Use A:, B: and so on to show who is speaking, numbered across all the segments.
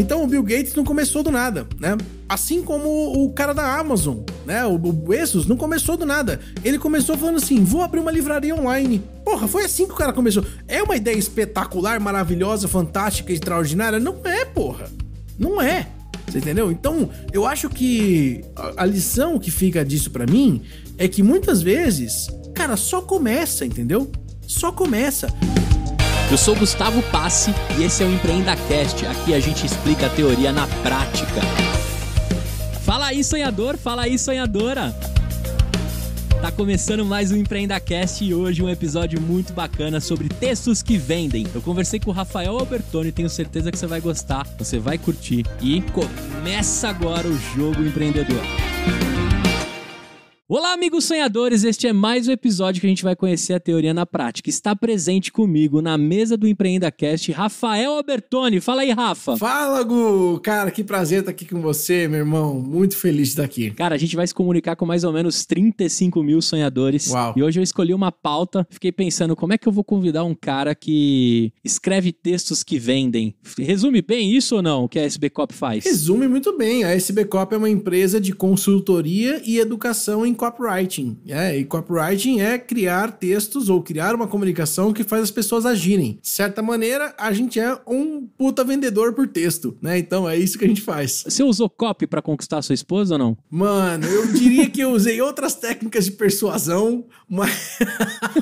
A: Então o Bill Gates não começou do nada, né? Assim como o cara da Amazon, né? O Bezos não começou do nada. Ele começou falando assim: vou abrir uma livraria online. Porra, foi assim que o cara começou. É uma ideia espetacular, maravilhosa, fantástica, extraordinária? Não é, porra. Não é. Você entendeu? Então, eu acho que a lição que fica disso para mim é que muitas vezes, cara, só começa, entendeu? Só começa. Eu sou Gustavo Passe e esse é o Empreenda
B: Cast. Aqui a gente explica a teoria na prática. Fala aí, sonhador, fala aí, sonhadora. Tá começando mais um Empreendacast e hoje um episódio muito bacana sobre textos que vendem. Eu conversei com o Rafael Albertoni, tenho certeza que você vai gostar, você vai curtir e começa agora o jogo empreendedor. Olá, amigos sonhadores! Este é mais um episódio que a gente vai conhecer a teoria na prática. Está presente comigo na mesa do EmpreendaCast, Rafael Albertoni. Fala aí, Rafa!
A: Fala, Gu! Cara, que prazer estar aqui com você, meu irmão. Muito feliz de estar
B: aqui. Cara, a gente vai se comunicar com mais ou menos 35 mil sonhadores. Uau. E hoje eu escolhi uma pauta. Fiquei pensando, como é que eu vou convidar um cara que escreve textos que vendem? Resume bem isso ou não, o que a SB Cop faz? Resume
A: muito bem. A SB Cop é uma empresa de consultoria e educação em copywriting. É, e copywriting é criar textos ou criar uma comunicação que faz as pessoas agirem. De certa maneira, a gente é um puta vendedor por texto, né? Então é isso que a gente faz. Você usou copy para conquistar sua esposa ou não? Mano, eu diria que eu usei outras técnicas de persuasão, mas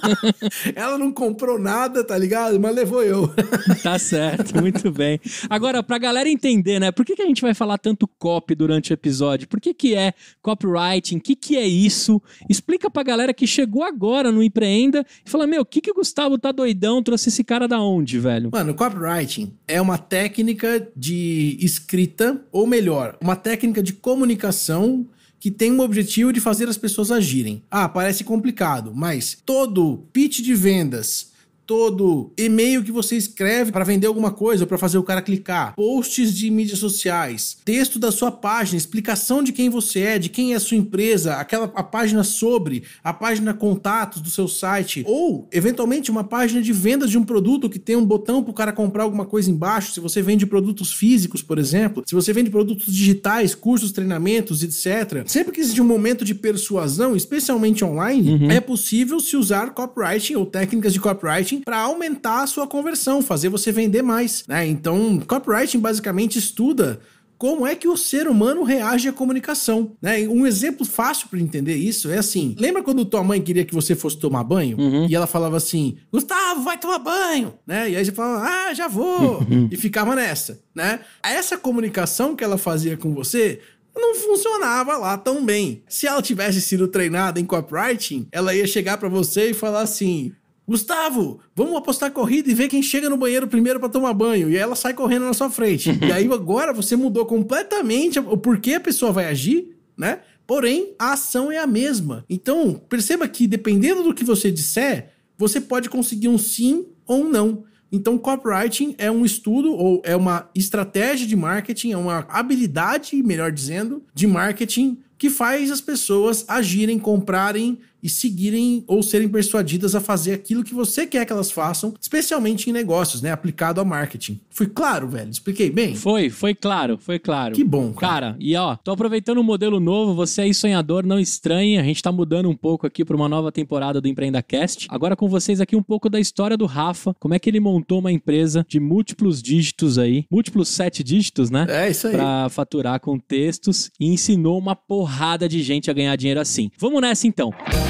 A: ela não comprou nada, tá ligado? Mas levou eu.
B: tá certo, muito bem. Agora, pra galera entender, né? Por que, que a gente vai falar tanto copy durante o episódio? Por que, que é copywriting? O que, que é isso? Explica pra galera que chegou agora no Empreenda
A: e fala: Meu, o que, que o Gustavo tá doidão? Trouxe esse cara da onde, velho? Mano, copywriting é uma técnica de escrita, ou melhor, uma técnica de comunicação que tem um objetivo de fazer as pessoas agirem. Ah, parece complicado, mas todo pitch de vendas todo, e-mail que você escreve para vender alguma coisa, ou para fazer o cara clicar, posts de mídias sociais, texto da sua página, explicação de quem você é, de quem é a sua empresa, aquela a página sobre, a página contatos do seu site, ou eventualmente uma página de vendas de um produto que tem um botão para o cara comprar alguma coisa embaixo. Se você vende produtos físicos, por exemplo, se você vende produtos digitais, cursos, treinamentos, etc. Sempre que existe um momento de persuasão, especialmente online, uhum. é possível se usar copywriting ou técnicas de copywriting copywriting para aumentar a sua conversão, fazer você vender mais, né? Então, copywriting basicamente estuda como é que o ser humano reage à comunicação, né? Um exemplo fácil para entender isso é assim: lembra quando tua mãe queria que você fosse tomar banho uhum. e ela falava assim, Gustavo, vai tomar banho, né? E aí você falava, ah, já vou, uhum. e ficava nessa, né? Essa comunicação que ela fazia com você não funcionava lá tão bem. Se ela tivesse sido treinada em copywriting, ela ia chegar para você e falar assim: Gustavo, vamos apostar corrida e ver quem chega no banheiro primeiro para tomar banho. E ela sai correndo na sua frente. e aí agora você mudou completamente o porquê a pessoa vai agir, né? Porém, a ação é a mesma. Então, perceba que dependendo do que você disser, você pode conseguir um sim ou um não. Então, copywriting é um estudo ou é uma estratégia de marketing, é uma habilidade, melhor dizendo, de marketing que faz as pessoas agirem, comprarem e seguirem ou serem persuadidas a fazer aquilo que você quer que elas façam, especialmente em negócios, né? Aplicado ao marketing. Fui claro, velho? Expliquei bem?
B: Foi, foi claro, foi claro. Que bom, cara. cara e ó, tô aproveitando um modelo novo, você aí é sonhador, não estranha, a gente tá mudando um pouco aqui para uma nova temporada do Empreenda Cast. Agora com vocês aqui um pouco da história do Rafa, como é que ele montou uma empresa de múltiplos dígitos aí, múltiplos sete dígitos, né? É, isso aí. Pra faturar com textos e ensinou uma porrada de gente a ganhar dinheiro assim. Vamos nessa então. Música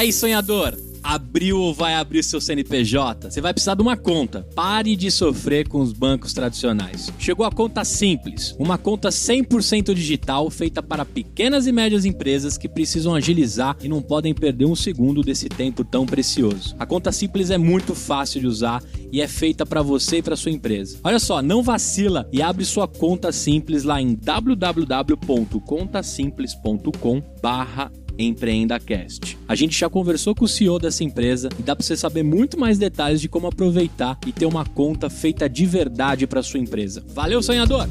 B: aí, sonhador? Abriu ou vai abrir seu CNPJ? Você vai precisar de uma conta. Pare de sofrer com os bancos tradicionais. Chegou a conta simples, uma conta 100% digital feita para pequenas e médias empresas que precisam agilizar e não podem perder um segundo desse tempo tão precioso. A conta simples é muito fácil de usar e é feita para você e para sua empresa. Olha só, não vacila e abre sua conta simples lá em www.contasimples.com/barra EmpreendaCast. A gente já conversou com o CEO dessa empresa e dá para você saber muito mais detalhes de como aproveitar e ter uma conta feita de verdade para sua empresa. Valeu, sonhador!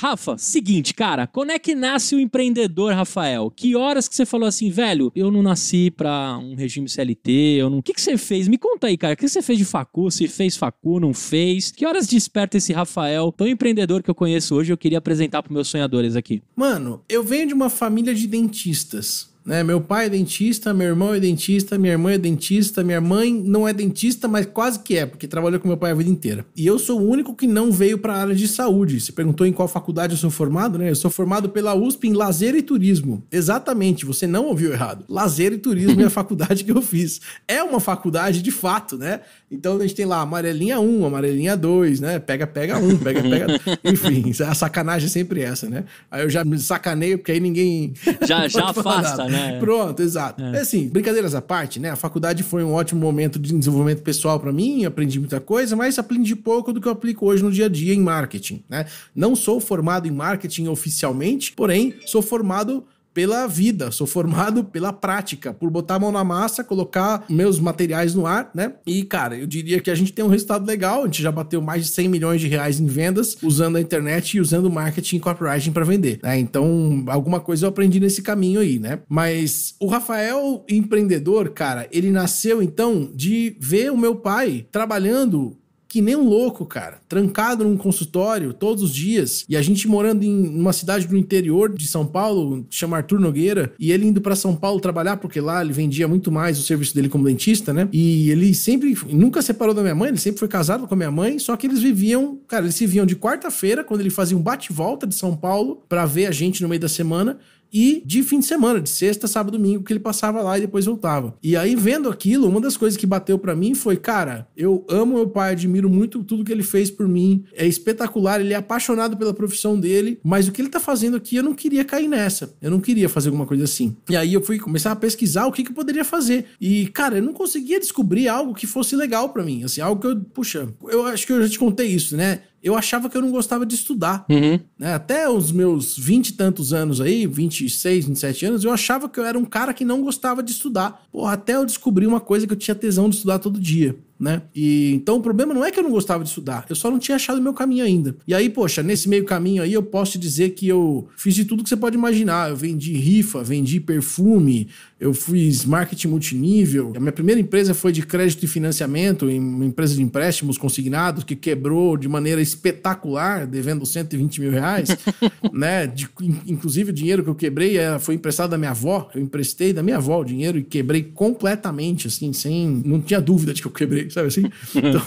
B: Rafa, seguinte, cara, quando é que nasce o empreendedor, Rafael? Que horas que você falou assim, velho, eu não nasci pra um regime CLT, eu não... O que, que você fez? Me conta aí, cara, o que você fez de facu? Se fez facu, não fez? Que horas desperta esse Rafael, tão empreendedor que eu conheço hoje, eu queria apresentar pros meus sonhadores aqui?
A: Mano, eu venho de uma família de dentistas. Né? Meu pai é dentista, meu irmão é dentista, minha irmã é dentista, minha mãe não é dentista, mas quase que é, porque trabalhou com meu pai a vida inteira. E eu sou o único que não veio para a área de saúde. Você perguntou em qual faculdade eu sou formado, né? Eu sou formado pela USP em lazer e turismo. Exatamente, você não ouviu errado. Lazer e turismo é a faculdade que eu fiz. É uma faculdade de fato, né? Então a gente tem lá amarelinha 1, amarelinha 2, né? Pega, pega 1, pega, pega. Enfim, a sacanagem é sempre essa, né? Aí eu já me sacaneio porque aí ninguém. Já, já afasta, né? Pronto, exato. É. Assim, brincadeiras à parte, né? A faculdade foi um ótimo momento de desenvolvimento pessoal para mim, aprendi muita coisa, mas aprendi pouco do que eu aplico hoje no dia a dia em marketing, né? Não sou formado em marketing oficialmente, porém sou formado pela vida, sou formado pela prática, por botar a mão na massa, colocar meus materiais no ar, né? E, cara, eu diria que a gente tem um resultado legal, a gente já bateu mais de 100 milhões de reais em vendas usando a internet e usando marketing e copywriting para vender, né? Então, alguma coisa eu aprendi nesse caminho aí, né? Mas o Rafael empreendedor, cara, ele nasceu então de ver o meu pai trabalhando que nem um louco, cara, trancado num consultório todos os dias, e a gente morando em uma cidade do interior de São Paulo, chama Arthur Nogueira, e ele indo para São Paulo trabalhar, porque lá ele vendia muito mais o serviço dele como dentista, né? E ele sempre, nunca separou da minha mãe, ele sempre foi casado com a minha mãe, só que eles viviam, cara, eles se viam de quarta-feira, quando ele fazia um bate-volta de São Paulo para ver a gente no meio da semana, e de fim de semana, de sexta, sábado, domingo, que ele passava lá e depois voltava. E aí, vendo aquilo, uma das coisas que bateu para mim foi, cara, eu amo meu pai, admiro muito tudo que ele fez por mim, é espetacular, ele é apaixonado pela profissão dele, mas o que ele tá fazendo aqui, eu não queria cair nessa, eu não queria fazer alguma coisa assim. E aí eu fui começar a pesquisar o que, que eu poderia fazer. E, cara, eu não conseguia descobrir algo que fosse legal para mim, assim, algo que eu, puxa, eu acho que eu já te contei isso, né? eu achava que eu não gostava de estudar. Uhum. Né? Até os meus vinte e tantos anos aí, 26, 27 anos, eu achava que eu era um cara que não gostava de estudar. Porra, até eu descobri uma coisa que eu tinha tesão de estudar todo dia né? E então o problema não é que eu não gostava de estudar, eu só não tinha achado meu caminho ainda. E aí, poxa, nesse meio caminho aí eu posso te dizer que eu fiz de tudo que você pode imaginar. Eu vendi rifa, vendi perfume, eu fiz marketing multinível. A minha primeira empresa foi de crédito e financiamento, uma empresa de empréstimos consignados que quebrou de maneira espetacular, devendo 120 mil reais, né? De, inclusive o dinheiro que eu quebrei eh, foi emprestado da minha avó. Eu emprestei da minha avó o dinheiro e quebrei completamente, assim, sem. Não tinha dúvida de que eu quebrei sabe assim? Então,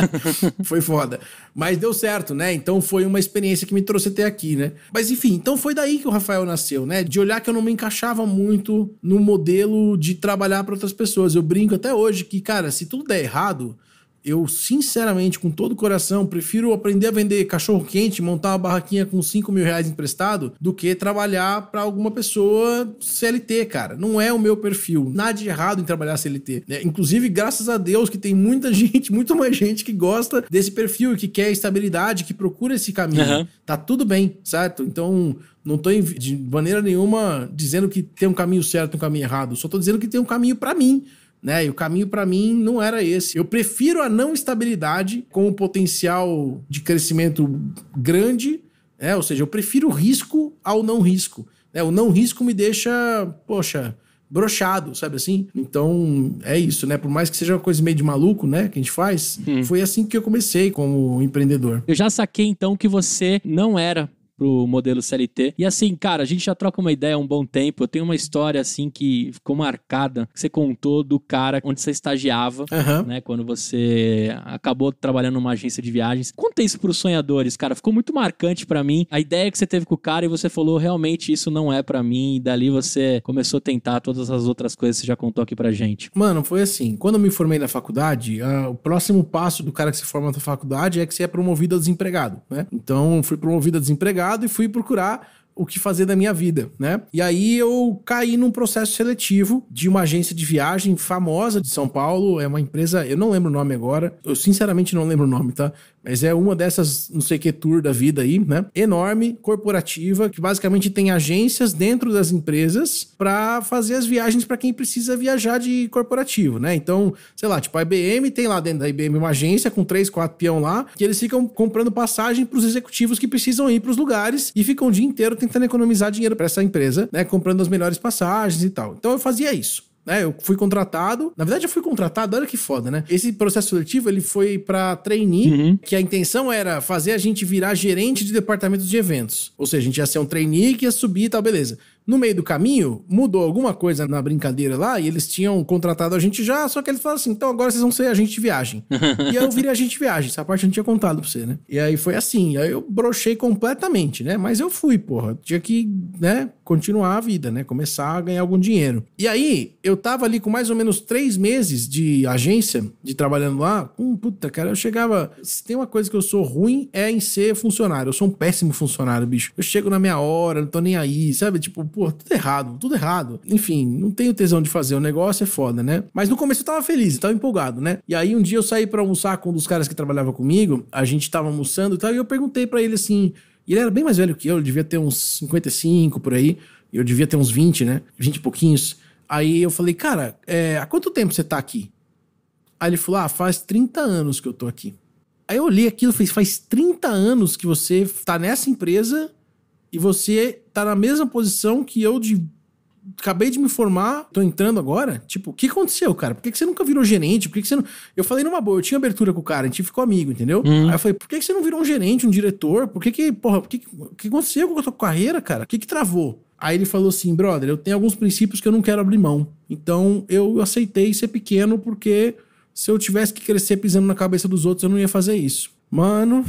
A: foi foda. Mas deu certo, né? Então foi uma experiência que me trouxe até aqui, né? Mas enfim, então foi daí que o Rafael nasceu, né? De olhar que eu não me encaixava muito no modelo de trabalhar para outras pessoas. Eu brinco até hoje que, cara, se tudo der errado, eu, sinceramente, com todo o coração, prefiro aprender a vender cachorro quente, montar uma barraquinha com 5 mil reais emprestado, do que trabalhar para alguma pessoa CLT, cara. Não é o meu perfil. Nada de errado em trabalhar CLT. Né? Inclusive, graças a Deus que tem muita gente, muito mais gente que gosta desse perfil, que quer estabilidade, que procura esse caminho. Uhum. Tá tudo bem, certo? Então, não estou de maneira nenhuma dizendo que tem um caminho certo e um caminho errado. Só estou dizendo que tem um caminho para mim né? E o caminho para mim não era esse. Eu prefiro a não estabilidade com o potencial de crescimento grande, né? Ou seja, eu prefiro o risco ao não risco. Né? O não risco me deixa, poxa, brochado, sabe assim? Então, é isso, né? Por mais que seja uma coisa meio de maluco, né, que a gente faz, hum. foi assim que eu comecei como empreendedor.
B: Eu já saquei então que você não era pro modelo CLT. E assim, cara, a gente já troca uma ideia há um bom tempo. Eu tenho uma história assim que ficou marcada, que você contou do cara onde você estagiava, uhum. né? Quando você acabou trabalhando numa agência de viagens. Conta isso pros sonhadores, cara. Ficou muito marcante para mim a ideia que você teve com o cara e você falou realmente isso não é para mim. E dali você começou a tentar todas as outras coisas que você já contou aqui pra gente.
A: Mano, foi assim. Quando eu me formei na faculdade, uh, o próximo passo do cara que se forma na faculdade é que você é promovido a desempregado, né? Então, fui promovido a desempregado mercado e fui procurar o que fazer da minha vida, né? E aí eu caí num processo seletivo de uma agência de viagem famosa de São Paulo, é uma empresa, eu não lembro o nome agora, eu sinceramente não lembro o nome, tá? Mas é uma dessas, não sei que tour da vida aí, né? Enorme, corporativa, que basicamente tem agências dentro das empresas para fazer as viagens para quem precisa viajar de corporativo, né? Então, sei lá, tipo a IBM tem lá dentro da IBM uma agência com três, quatro peão lá, que eles ficam comprando passagem para os executivos que precisam ir para os lugares e ficam o dia inteiro tentando economizar dinheiro para essa empresa, né? Comprando as melhores passagens e tal. Então eu fazia isso né? Eu fui contratado. Na verdade, eu fui contratado, olha que foda, né? Esse processo seletivo, ele foi para trainee, uhum. que a intenção era fazer a gente virar gerente de departamento de eventos. Ou seja, a gente ia ser um trainee que ia subir e tal, beleza. No meio do caminho, mudou alguma coisa na brincadeira lá e eles tinham contratado a gente já, só que eles falaram assim: então agora vocês vão ser agente de viagem.
B: e eu
A: virei agente de viagem, essa parte eu não tinha contado pra você, né? E aí foi assim, aí eu brochei completamente, né? Mas eu fui, porra. Tinha que, né? continuar a vida, né? Começar a ganhar algum dinheiro. E aí, eu tava ali com mais ou menos três meses de agência, de trabalhando lá. Hum, puta, cara, eu chegava. Se tem uma coisa que eu sou ruim, é em ser funcionário. Eu sou um péssimo funcionário, bicho. Eu chego na minha hora, não tô nem aí, sabe? Tipo, pô, tudo errado, tudo errado. Enfim, não tenho tesão de fazer. O negócio é foda, né? Mas no começo eu tava feliz, eu tava empolgado, né? E aí, um dia eu saí para almoçar com um dos caras que trabalhava comigo. A gente tava almoçando e tal. E eu perguntei para ele assim. E ele era bem mais velho que eu, ele devia ter uns 55 por aí. Eu devia ter uns 20, né? 20 e pouquinhos. Aí eu falei, cara, é, há quanto tempo você tá aqui? Aí ele falou, ah, faz 30 anos que eu tô aqui. Aí eu olhei aquilo e falei, faz 30 anos que você tá nessa empresa e você tá na mesma posição que eu de acabei de me formar, tô entrando agora. Tipo, o que aconteceu, cara? Por que, que você nunca virou gerente? Por que, que você não. Eu falei numa boa, eu tinha abertura com o cara, a gente ficou amigo, entendeu? Uhum. Aí eu falei, por que, que você não virou um gerente, um diretor? Por que que, porra, o que, que aconteceu com a tua carreira, cara? O que que travou? Aí ele falou assim, brother, eu tenho alguns princípios que eu não quero abrir mão. Então eu aceitei ser pequeno porque se eu tivesse que crescer pisando na cabeça dos outros, eu não ia fazer isso. Mano,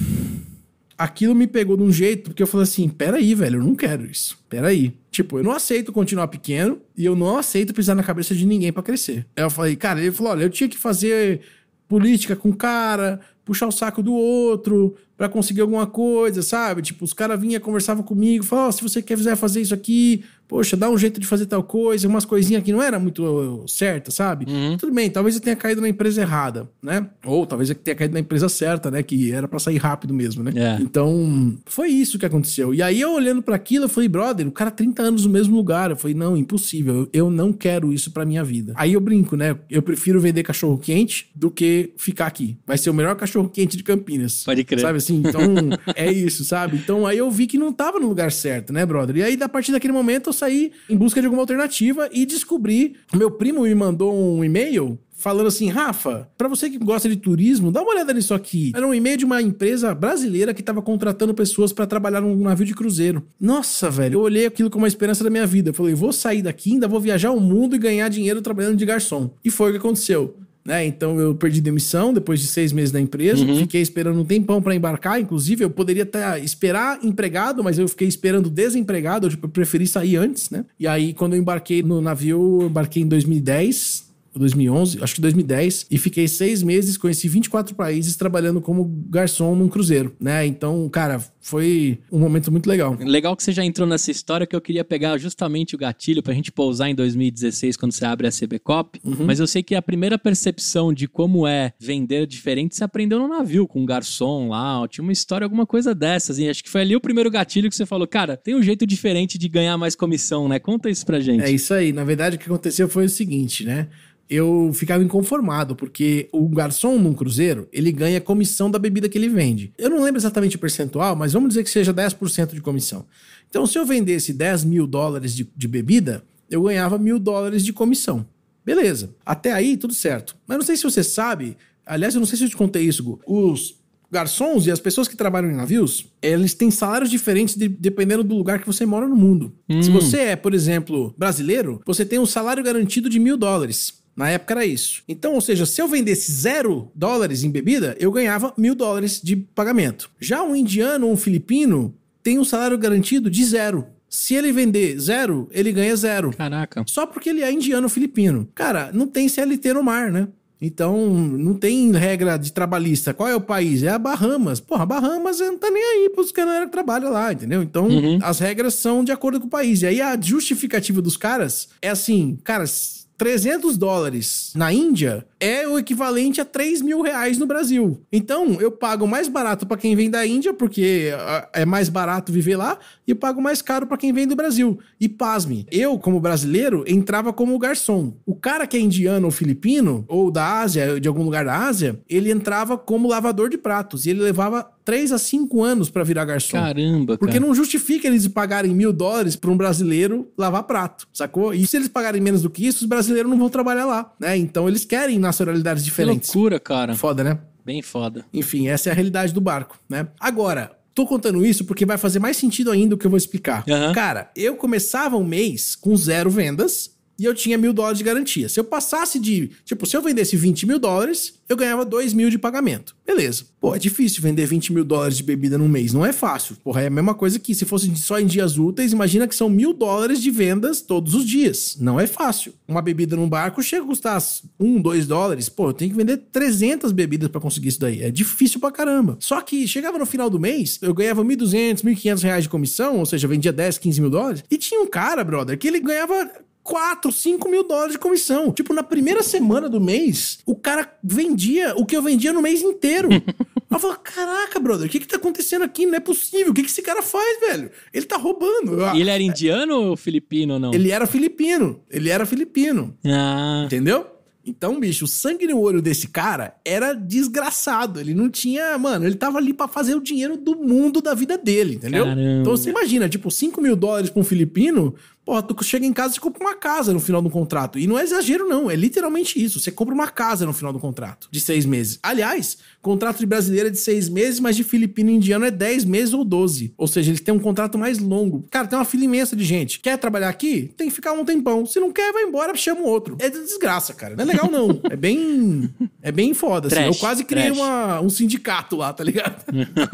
A: aquilo me pegou de um jeito, porque eu falei assim: peraí, velho, eu não quero isso. Peraí. Tipo, eu não aceito continuar pequeno e eu não aceito pisar na cabeça de ninguém para crescer. Aí eu falei, cara, ele falou: olha, eu tinha que fazer política com o cara, puxar o saco do outro para conseguir alguma coisa, sabe? Tipo, os caras vinham, conversavam comigo, falavam: oh, se você quer quiser fazer isso aqui, poxa, dá um jeito de fazer tal coisa, umas coisinhas que não era muito eh, certa, sabe? Uhum. Tudo bem, talvez eu tenha caído na empresa errada, né? Ou talvez eu tenha caído na empresa certa, né? Que era para sair rápido mesmo, né? É. Então, foi isso que aconteceu. E aí eu olhando para aquilo, eu falei, brother, o cara 30 anos no mesmo lugar. Eu falei, não, impossível, eu não quero isso para minha vida. Aí eu brinco, né? Eu prefiro vender cachorro quente do que ficar aqui. Vai ser o melhor cachorro quente de Campinas. Pode crer. Sabe assim? Então, é isso, sabe? Então aí eu vi que não tava no lugar certo, né, brother? E aí, da partir daquele momento, eu sair em busca de alguma alternativa e descobri. Meu primo me mandou um e-mail falando assim: Rafa, para você que gosta de turismo, dá uma olhada nisso aqui. Era um e-mail de uma empresa brasileira que estava contratando pessoas para trabalhar num navio de cruzeiro. Nossa, velho, eu olhei aquilo como uma esperança da minha vida. Eu falei: vou sair daqui, ainda vou viajar o mundo e ganhar dinheiro trabalhando de garçom. E foi o que aconteceu. Né? Então eu perdi demissão depois de seis meses na empresa, uhum. fiquei esperando um tempão para embarcar. Inclusive, eu poderia até esperar empregado, mas eu fiquei esperando desempregado. Tipo, eu preferi sair antes, né? E aí, quando eu embarquei no navio, eu embarquei em 2010. 2011, acho que 2010, e fiquei seis meses, conheci 24 países trabalhando como garçom num cruzeiro, né? Então, cara, foi um momento muito legal.
B: Legal que você já entrou nessa história que eu queria pegar justamente o gatilho pra gente pousar em 2016 quando você abre a CB Cop, uhum. mas eu sei que a primeira percepção de como é vender diferente se aprendeu no navio com um garçom lá, tinha uma história, alguma coisa dessas, e acho que foi ali o primeiro gatilho que você falou, cara, tem um jeito diferente de ganhar mais
A: comissão, né? Conta isso pra gente. É isso aí, na verdade o que aconteceu foi o seguinte, né? eu ficava inconformado, porque o garçom num cruzeiro, ele ganha comissão da bebida que ele vende. Eu não lembro exatamente o percentual, mas vamos dizer que seja 10% de comissão. Então, se eu vendesse 10 mil dólares de, de bebida, eu ganhava mil dólares de comissão. Beleza. Até aí, tudo certo. Mas não sei se você sabe, aliás, eu não sei se eu te contei isso, Gu. Os garçons e as pessoas que trabalham em navios, eles têm salários diferentes de, dependendo do lugar que você mora no mundo. Hum. Se você é, por exemplo, brasileiro, você tem um salário garantido de mil dólares. Na época era isso. Então, ou seja, se eu vendesse zero dólares em bebida, eu ganhava mil dólares de pagamento. Já um indiano ou um filipino tem um salário garantido de zero. Se ele vender zero, ele ganha zero. Caraca. Só porque ele é indiano ou filipino. Cara, não tem CLT no mar, né? Então, não tem regra de trabalhista. Qual é o país? É a Bahamas. Porra, Bahamas não tá nem aí pros caras que trabalham lá, entendeu? Então, uhum. as regras são de acordo com o país. E aí, a justificativa dos caras é assim, caras 300 dólares na Índia é o equivalente a 3 mil reais no Brasil. Então, eu pago mais barato para quem vem da Índia, porque ah, é mais barato viver lá, e pago mais caro para quem vem do Brasil. E pasme, eu, como brasileiro, entrava como garçom. O cara que é indiano ou filipino, ou da Ásia, de algum lugar da Ásia, ele entrava como lavador de pratos, e ele levava 3 a 5 anos para virar garçom. Caramba, cara. Porque não justifica eles pagarem mil dólares para um brasileiro lavar prato, sacou? E se eles pagarem menos do que isso, os brasileiros não vão trabalhar lá, né? Então eles querem na nacionalidades diferentes. Que loucura, cara. Foda, né? Bem foda. Enfim, essa é a realidade do barco, né? Agora, Tô contando isso porque vai fazer mais sentido ainda o que eu vou explicar. Uhum. Cara, eu começava um mês com zero vendas e eu tinha mil dólares de garantia. Se eu passasse de. Tipo, se eu vendesse 20 mil dólares, eu ganhava 2 mil de pagamento. Beleza. Pô, é difícil vender 20 mil dólares de bebida num mês. Não é fácil. Porra, é a mesma coisa que se fosse só em dias úteis, imagina que são mil dólares de vendas todos os dias. Não é fácil. Uma bebida num barco chega a custar 1, 2 dólares. Pô, eu tenho que vender 300 bebidas para conseguir isso daí. É difícil pra caramba. Só que chegava no final do mês, eu ganhava 1.200, 1.500 reais de comissão, ou seja, vendia 10, 15 mil dólares. E tinha um cara, brother, que ele ganhava 4, 5 mil dólares de comissão. Tipo, na primeira semana do mês, o cara vendia o que eu vendia no mês inteiro. Eu falo, caraca, brother, o que que tá acontecendo aqui? Não é possível. O que que esse cara faz, velho? Ele tá roubando. Ah, e ele
B: era indiano ou filipino ou não? Ele
A: era filipino. Ele era filipino. Ah. Entendeu? Então, bicho, o sangue no olho desse cara era desgraçado. Ele não tinha. Mano, ele tava ali para fazer o dinheiro do mundo da vida dele, entendeu? Caramba. Então você imagina, tipo, 5 mil dólares pra um filipino Porra, tu chega em casa e compra uma casa no final do contrato. E não é exagero, não. É literalmente isso. Você compra uma casa no final do contrato, de seis meses. Aliás, contrato de brasileiro é de seis meses, mas de filipino e indiano é dez meses ou doze. Ou seja, eles têm um contrato mais longo. Cara, tem uma fila imensa de gente. Quer trabalhar aqui? Tem que ficar um tempão. Se não quer, vai embora, chama o outro. É desgraça, cara. Não é legal, não. É bem. É bem foda. Assim. Trash, Eu quase criei uma, um sindicato lá, tá ligado?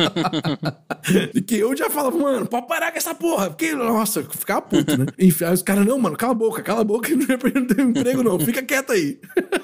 A: que eu já falava, mano, pode parar com essa porra. Porque, nossa, ficava puto, né? Enfim, aí os caras, não, mano, cala a boca, cala a boca, não é tem emprego não, fica quieto aí.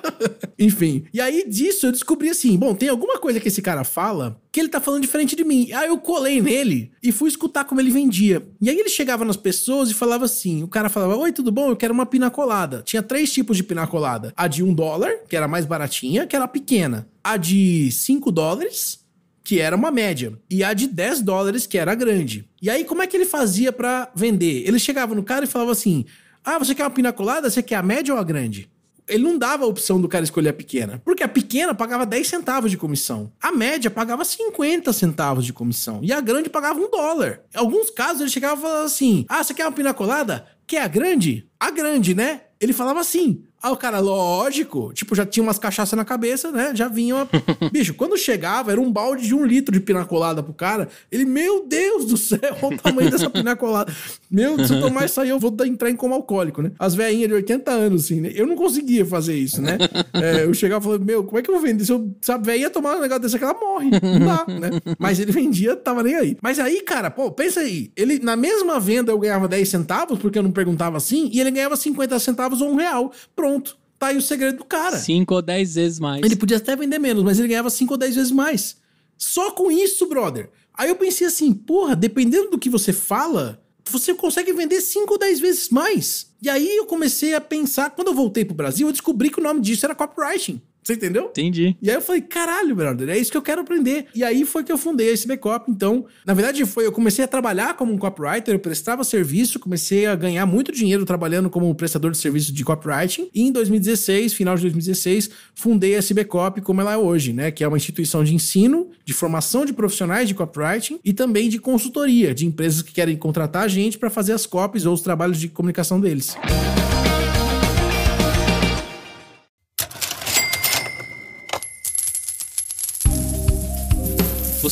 A: Enfim, e aí disso eu descobri assim, bom, tem alguma coisa que esse cara fala que ele tá falando diferente de mim. Aí eu colei nele e fui escutar como ele vendia. E aí ele chegava nas pessoas e falava assim, o cara falava, oi, tudo bom? Eu quero uma pinacolada. Tinha três tipos de pinacolada. A de um dólar, que era mais baratinha, que era pequena. A de cinco dólares, que era uma média, e a de 10 dólares, que era a grande. E aí, como é que ele fazia para vender? Ele chegava no cara e falava assim: Ah, você quer uma pina colada? Você quer a média ou a grande? Ele não dava a opção do cara escolher a pequena, porque a pequena pagava 10 centavos de comissão, a média pagava 50 centavos de comissão e a grande pagava um dólar. Em alguns casos ele chegava e falava assim: Ah, você quer uma pina colada? Quer a grande? A grande, né? Ele falava assim: Aí ah, o cara, lógico, tipo, já tinha umas cachaça na cabeça, né? Já vinha uma... Bicho, quando chegava, era um balde de um litro de pinacolada pro cara. Ele, meu Deus do céu, olha o tamanho dessa pinacolada. Meu, se eu tomar isso aí, eu vou entrar em coma alcoólico, né? As velhinhas de 80 anos, assim, né? Eu não conseguia fazer isso, né? É, eu chegava e falava, meu, como é que eu vou vender? Se, eu, se a velhinha tomar um negócio desse aqui, ela morre. Não dá, né? Mas ele vendia, tava nem aí. Mas aí, cara, pô, pensa aí. Ele, na mesma venda, eu ganhava 10 centavos, porque eu não perguntava assim, e ele ganhava 50 centavos ou um real. Pronto Pronto. Tá aí o segredo do cara. cinco ou dez vezes mais. Ele podia até vender menos, mas ele ganhava cinco ou dez vezes mais. Só com isso, brother. Aí eu pensei assim, porra, dependendo do que você fala, você consegue vender cinco ou dez vezes mais. E aí eu comecei a pensar, quando eu voltei pro Brasil, eu descobri que o nome disso era copywriting. Você entendeu? Entendi. E aí eu falei, caralho, brother, é isso que eu quero aprender. E aí foi que eu fundei esse backup. Então, na verdade, foi eu comecei a trabalhar como um copywriter, eu prestava serviço, comecei a ganhar muito dinheiro trabalhando como prestador de serviço de copywriting. E em 2016, final de 2016, fundei a SBCop como ela é hoje, né? Que é uma instituição de ensino, de formação de profissionais de copywriting e também de consultoria de empresas que querem contratar a gente para fazer as copies ou os trabalhos de comunicação deles. Música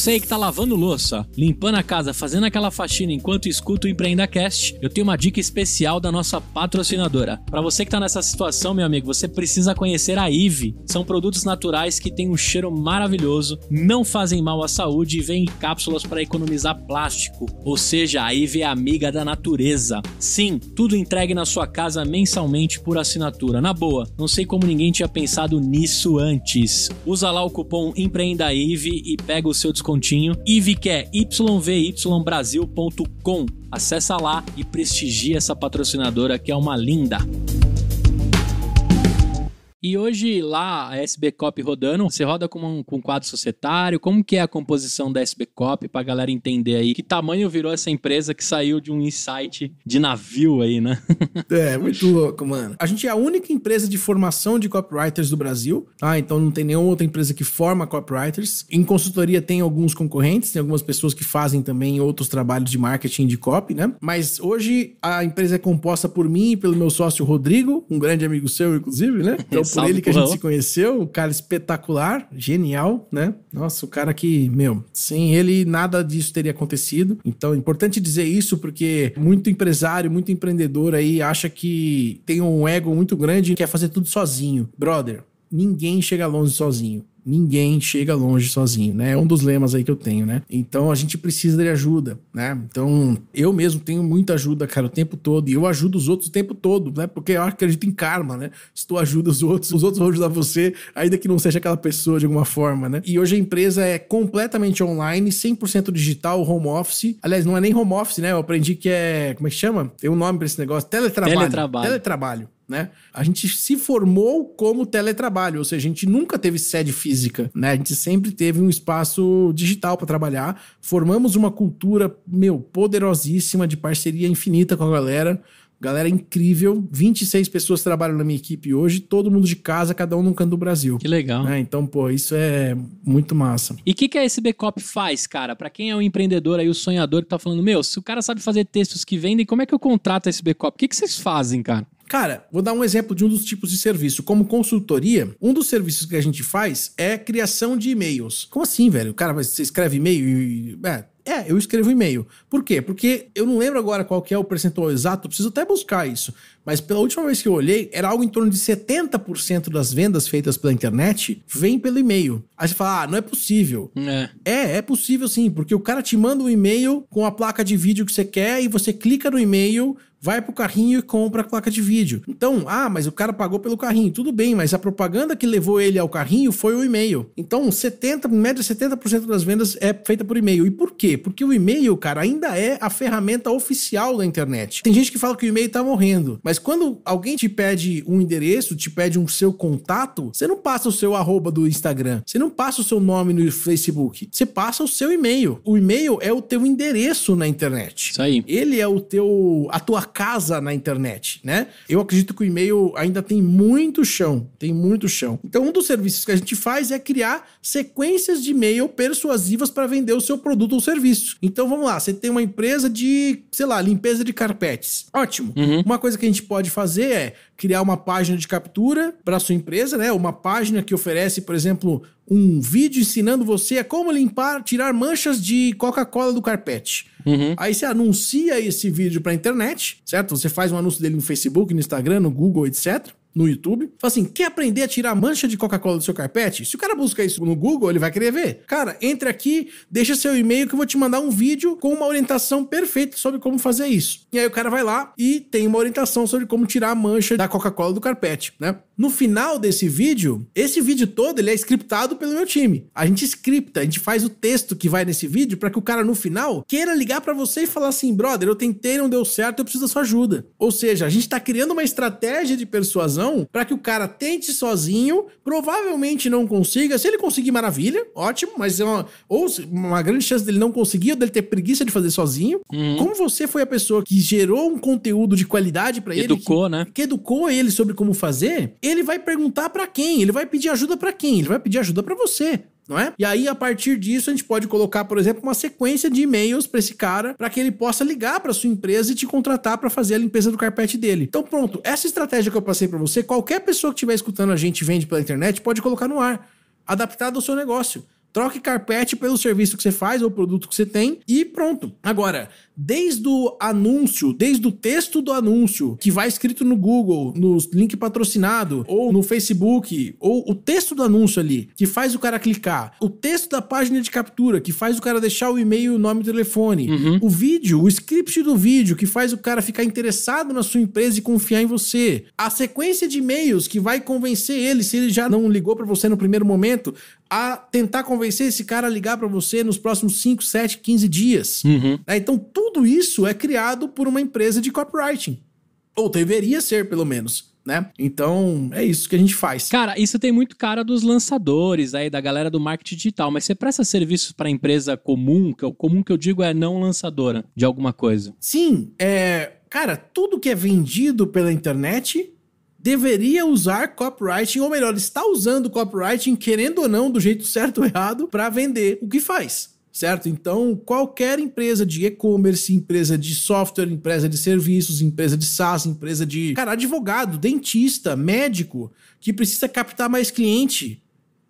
B: você aí que tá lavando louça, limpando a casa, fazendo aquela faxina enquanto escuta o Empreenda Cast, eu tenho uma dica especial da nossa patrocinadora. Para você que tá nessa situação, meu amigo, você precisa conhecer a IVE. São produtos naturais que têm um cheiro maravilhoso, não fazem mal à saúde e vêm em cápsulas para economizar plástico. Ou seja, a IVE é amiga da natureza. Sim, tudo entregue na sua casa mensalmente por assinatura. Na boa, não sei como ninguém tinha pensado nisso antes. Usa lá o cupom Empreenda IVE e pega o seu desconto descontinho. IVE que é yvybrasil.com. Acessa lá e prestigia essa patrocinadora que é uma linda. E hoje lá a SB Cop rodando, você roda com um, com um quadro societário, como que é a composição da SB Cop pra galera entender aí que tamanho virou essa empresa que saiu de um insight de navio aí, né?
A: é, muito louco, mano. A gente é a única empresa de formação de copywriters do Brasil, tá? Então não tem nenhuma outra empresa que forma copywriters. Em consultoria tem alguns concorrentes, tem algumas pessoas que fazem também outros trabalhos de marketing de copy, né? Mas hoje a empresa é composta por mim e pelo meu sócio Rodrigo, um grande amigo seu, inclusive, né? Então, Salve, ele que a gente se conheceu, o cara espetacular, genial, né? Nossa, o cara que, meu, sem ele nada disso teria acontecido. Então, é importante dizer isso porque muito empresário, muito empreendedor aí acha que tem um ego muito grande e quer fazer tudo sozinho. Brother, ninguém chega longe sozinho ninguém chega longe sozinho, né? É um dos lemas aí que eu tenho, né? Então a gente precisa de ajuda, né? Então eu mesmo tenho muita ajuda, cara, o tempo todo. E eu ajudo os outros o tempo todo, né? Porque eu acredito em karma, né? Se tu ajuda os outros, os outros vão ajudar você, ainda que não seja aquela pessoa de alguma forma, né? E hoje a empresa é completamente online, 100% digital, home office. Aliás, não é nem home office, né? Eu aprendi que é. Como é que chama? Tem um nome pra esse negócio: teletrabalho. Teletrabalho. teletrabalho né? A gente se formou como teletrabalho, ou seja, a gente nunca teve sede física, né? A gente sempre teve um espaço digital para trabalhar. Formamos uma cultura, meu, poderosíssima de parceria infinita com a galera. Galera incrível, 26 pessoas trabalham na minha equipe hoje, todo mundo de casa, cada um num canto do Brasil. Que legal. É, então, pô, isso é muito massa.
B: E o que, que a SBCOP faz, cara? Para quem é um empreendedor aí, o sonhador que tá falando, meu, se o cara sabe fazer textos que vendem, como é que eu contrato a SBCOP? O que, que vocês fazem, cara?
A: Cara, vou dar um exemplo de um dos tipos de serviço. Como consultoria, um dos serviços que a gente faz é criação de e-mails. Como assim, velho? Cara, você escreve e-mail e. É, é, eu escrevo e-mail. Por quê? Porque eu não lembro agora qual que é o percentual exato, preciso até buscar isso. Mas pela última vez que eu olhei, era algo em torno de 70% das vendas feitas pela internet vem pelo e-mail. Aí você fala, ah, não é possível. É. é, é possível sim, porque o cara te manda um e-mail com a placa de vídeo que você quer e você clica no e-mail, vai pro carrinho e compra a placa de vídeo. Então, ah, mas o cara pagou pelo carrinho. Tudo bem, mas a propaganda que levou ele ao carrinho foi o e-mail. Então, 70, em média 70% das vendas é feita por e-mail. E por quê? Porque o e-mail, cara, ainda é a ferramenta oficial da internet. Tem gente que fala que o e-mail tá morrendo, mas quando alguém te pede um endereço, te pede um seu contato, você não passa o seu arroba do Instagram, você não passa o seu nome no Facebook, você passa o seu e-mail. O e-mail é o teu endereço na internet. Isso aí. Ele é o teu a tua casa na internet, né? Eu acredito que o e-mail ainda tem muito chão, tem muito chão. Então, um dos serviços que a gente faz é criar sequências de e-mail persuasivas para vender o seu produto ou serviço. Então, vamos lá, você tem uma empresa de, sei lá, limpeza de carpetes. Ótimo. Uhum. Uma coisa que a gente pode fazer é criar uma página de captura para sua empresa, né? Uma página que oferece, por exemplo, um vídeo ensinando você a como limpar, tirar manchas de Coca-Cola do carpete. Uhum. Aí você anuncia esse vídeo para a internet, certo? Você faz um anúncio dele no Facebook, no Instagram, no Google, etc no YouTube. Fala assim: quer aprender a tirar mancha de Coca-Cola do seu carpete? Se o cara busca isso no Google, ele vai querer ver. Cara, entre aqui, deixa seu e-mail que eu vou te mandar um vídeo com uma orientação perfeita sobre como fazer isso. E aí o cara vai lá e tem uma orientação sobre como tirar a mancha da Coca-Cola do carpete, né? No final desse vídeo, esse vídeo todo ele é scriptado pelo meu time. A gente scripta, a gente faz o texto que vai nesse vídeo para que o cara no final queira ligar para você e falar assim, brother, eu tentei, não deu certo, eu preciso da sua ajuda. Ou seja, a gente está criando uma estratégia de persuasão para que o cara tente sozinho, provavelmente não consiga. Se ele conseguir, maravilha, ótimo, mas é uma, ou uma grande chance dele não conseguir, ou dele ter preguiça de fazer sozinho. Uhum. Como você foi a pessoa que gerou um conteúdo de qualidade para ele, educou, que, né? Que educou ele sobre como fazer. Ele ele vai perguntar para quem? Ele vai pedir ajuda para quem? Ele vai pedir ajuda para você. Não é? E aí, a partir disso, a gente pode colocar, por exemplo, uma sequência de e-mails para esse cara, para que ele possa ligar para sua empresa e te contratar para fazer a limpeza do carpete dele. Então, pronto, essa estratégia que eu passei para você, qualquer pessoa que estiver escutando a gente vende pela internet pode colocar no ar, adaptado ao seu negócio. Troque carpete pelo serviço que você faz ou produto que você tem e pronto. Agora, desde o anúncio, desde o texto do anúncio, que vai escrito no Google, no link patrocinado, ou no Facebook, ou o texto do anúncio ali, que faz o cara clicar, o texto da página de captura, que faz o cara deixar o e-mail, o nome do telefone, uhum. o vídeo, o script do vídeo, que faz o cara ficar interessado na sua empresa e confiar em você, a sequência de e-mails que vai convencer ele, se ele já não ligou para você no primeiro momento, a tentar convencer esse cara a ligar para você nos próximos 5, 7, 15 dias. Uhum. Né? Então, tudo tudo isso é criado por uma empresa de copywriting. Ou deveria ser, pelo menos. Né? Então, é isso que a gente faz.
B: Cara, isso tem muito cara dos lançadores aí, da galera do marketing digital, mas você presta serviços para empresa comum, que o comum que eu digo é não lançadora de alguma coisa.
A: Sim, é, cara, tudo que é vendido pela internet deveria usar copywriting, ou melhor, está usando copywriting, querendo ou não, do jeito certo ou errado, para vender o que faz certo? Então, qualquer empresa de e-commerce, empresa de software, empresa de serviços, empresa de SaaS, empresa de, cara, advogado, dentista, médico, que precisa captar mais cliente,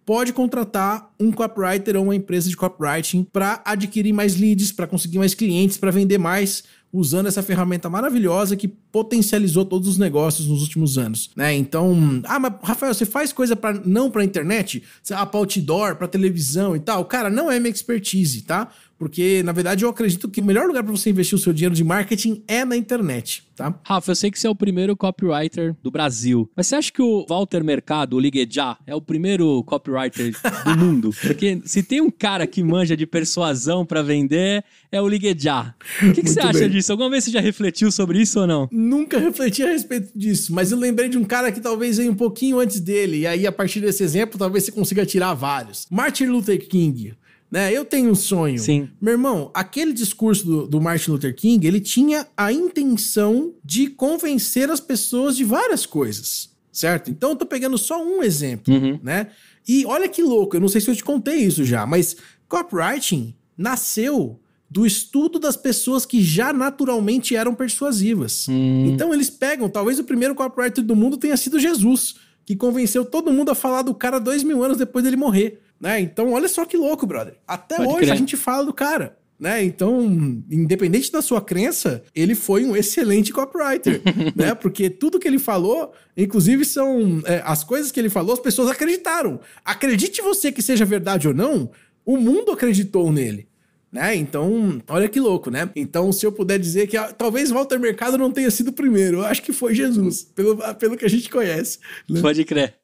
A: pode contratar um copywriter ou uma empresa de copywriting para adquirir mais leads, para conseguir mais clientes, para vender mais usando essa ferramenta maravilhosa que potencializou todos os negócios nos últimos anos, né? Então, ah, mas Rafael, você faz coisa para não para internet, ah, para outdoor, para televisão e tal. Cara, não é minha expertise, tá? Porque, na verdade, eu acredito que o melhor lugar para você investir o seu dinheiro de marketing é na internet, tá? Rafa, eu sei que você é o
B: primeiro copywriter do Brasil. Mas você acha que o Walter Mercado, o Liguejá, é o primeiro copywriter do mundo? Porque se tem um cara que manja de persuasão para vender, é o Liguejá. O que, que você acha disso? Alguma vez você já refletiu sobre isso ou não?
A: Nunca refleti a respeito disso, mas eu lembrei de um cara que talvez veio um pouquinho antes dele. E aí, a partir desse exemplo, talvez você consiga tirar vários. Martin Luther King né? Eu tenho um sonho. Sim. Meu irmão, aquele discurso do, do, Martin Luther King, ele tinha a intenção de convencer as pessoas de várias coisas, certo? Então eu tô pegando só um exemplo, uhum. né? E olha que louco, eu não sei se eu te contei isso já, mas copywriting nasceu do estudo das pessoas que já naturalmente eram persuasivas. Hum. Então eles pegam, talvez o primeiro copywriter do mundo tenha sido Jesus, que convenceu todo mundo a falar do cara dois mil anos depois dele morrer né? Então, olha só que louco, brother. Até Pode hoje crer. a gente fala do cara. Né? Então, independente da sua crença, ele foi um excelente copywriter, né? Porque tudo que ele falou, inclusive são é, as coisas que ele falou, as pessoas acreditaram. Acredite você que seja verdade ou não, o mundo acreditou nele. Né? Então, olha que louco, né? Então, se eu puder dizer que ah, talvez Walter Mercado não tenha sido o primeiro, eu acho que foi Jesus, pelo, pelo que a gente conhece. Né? Pode crer.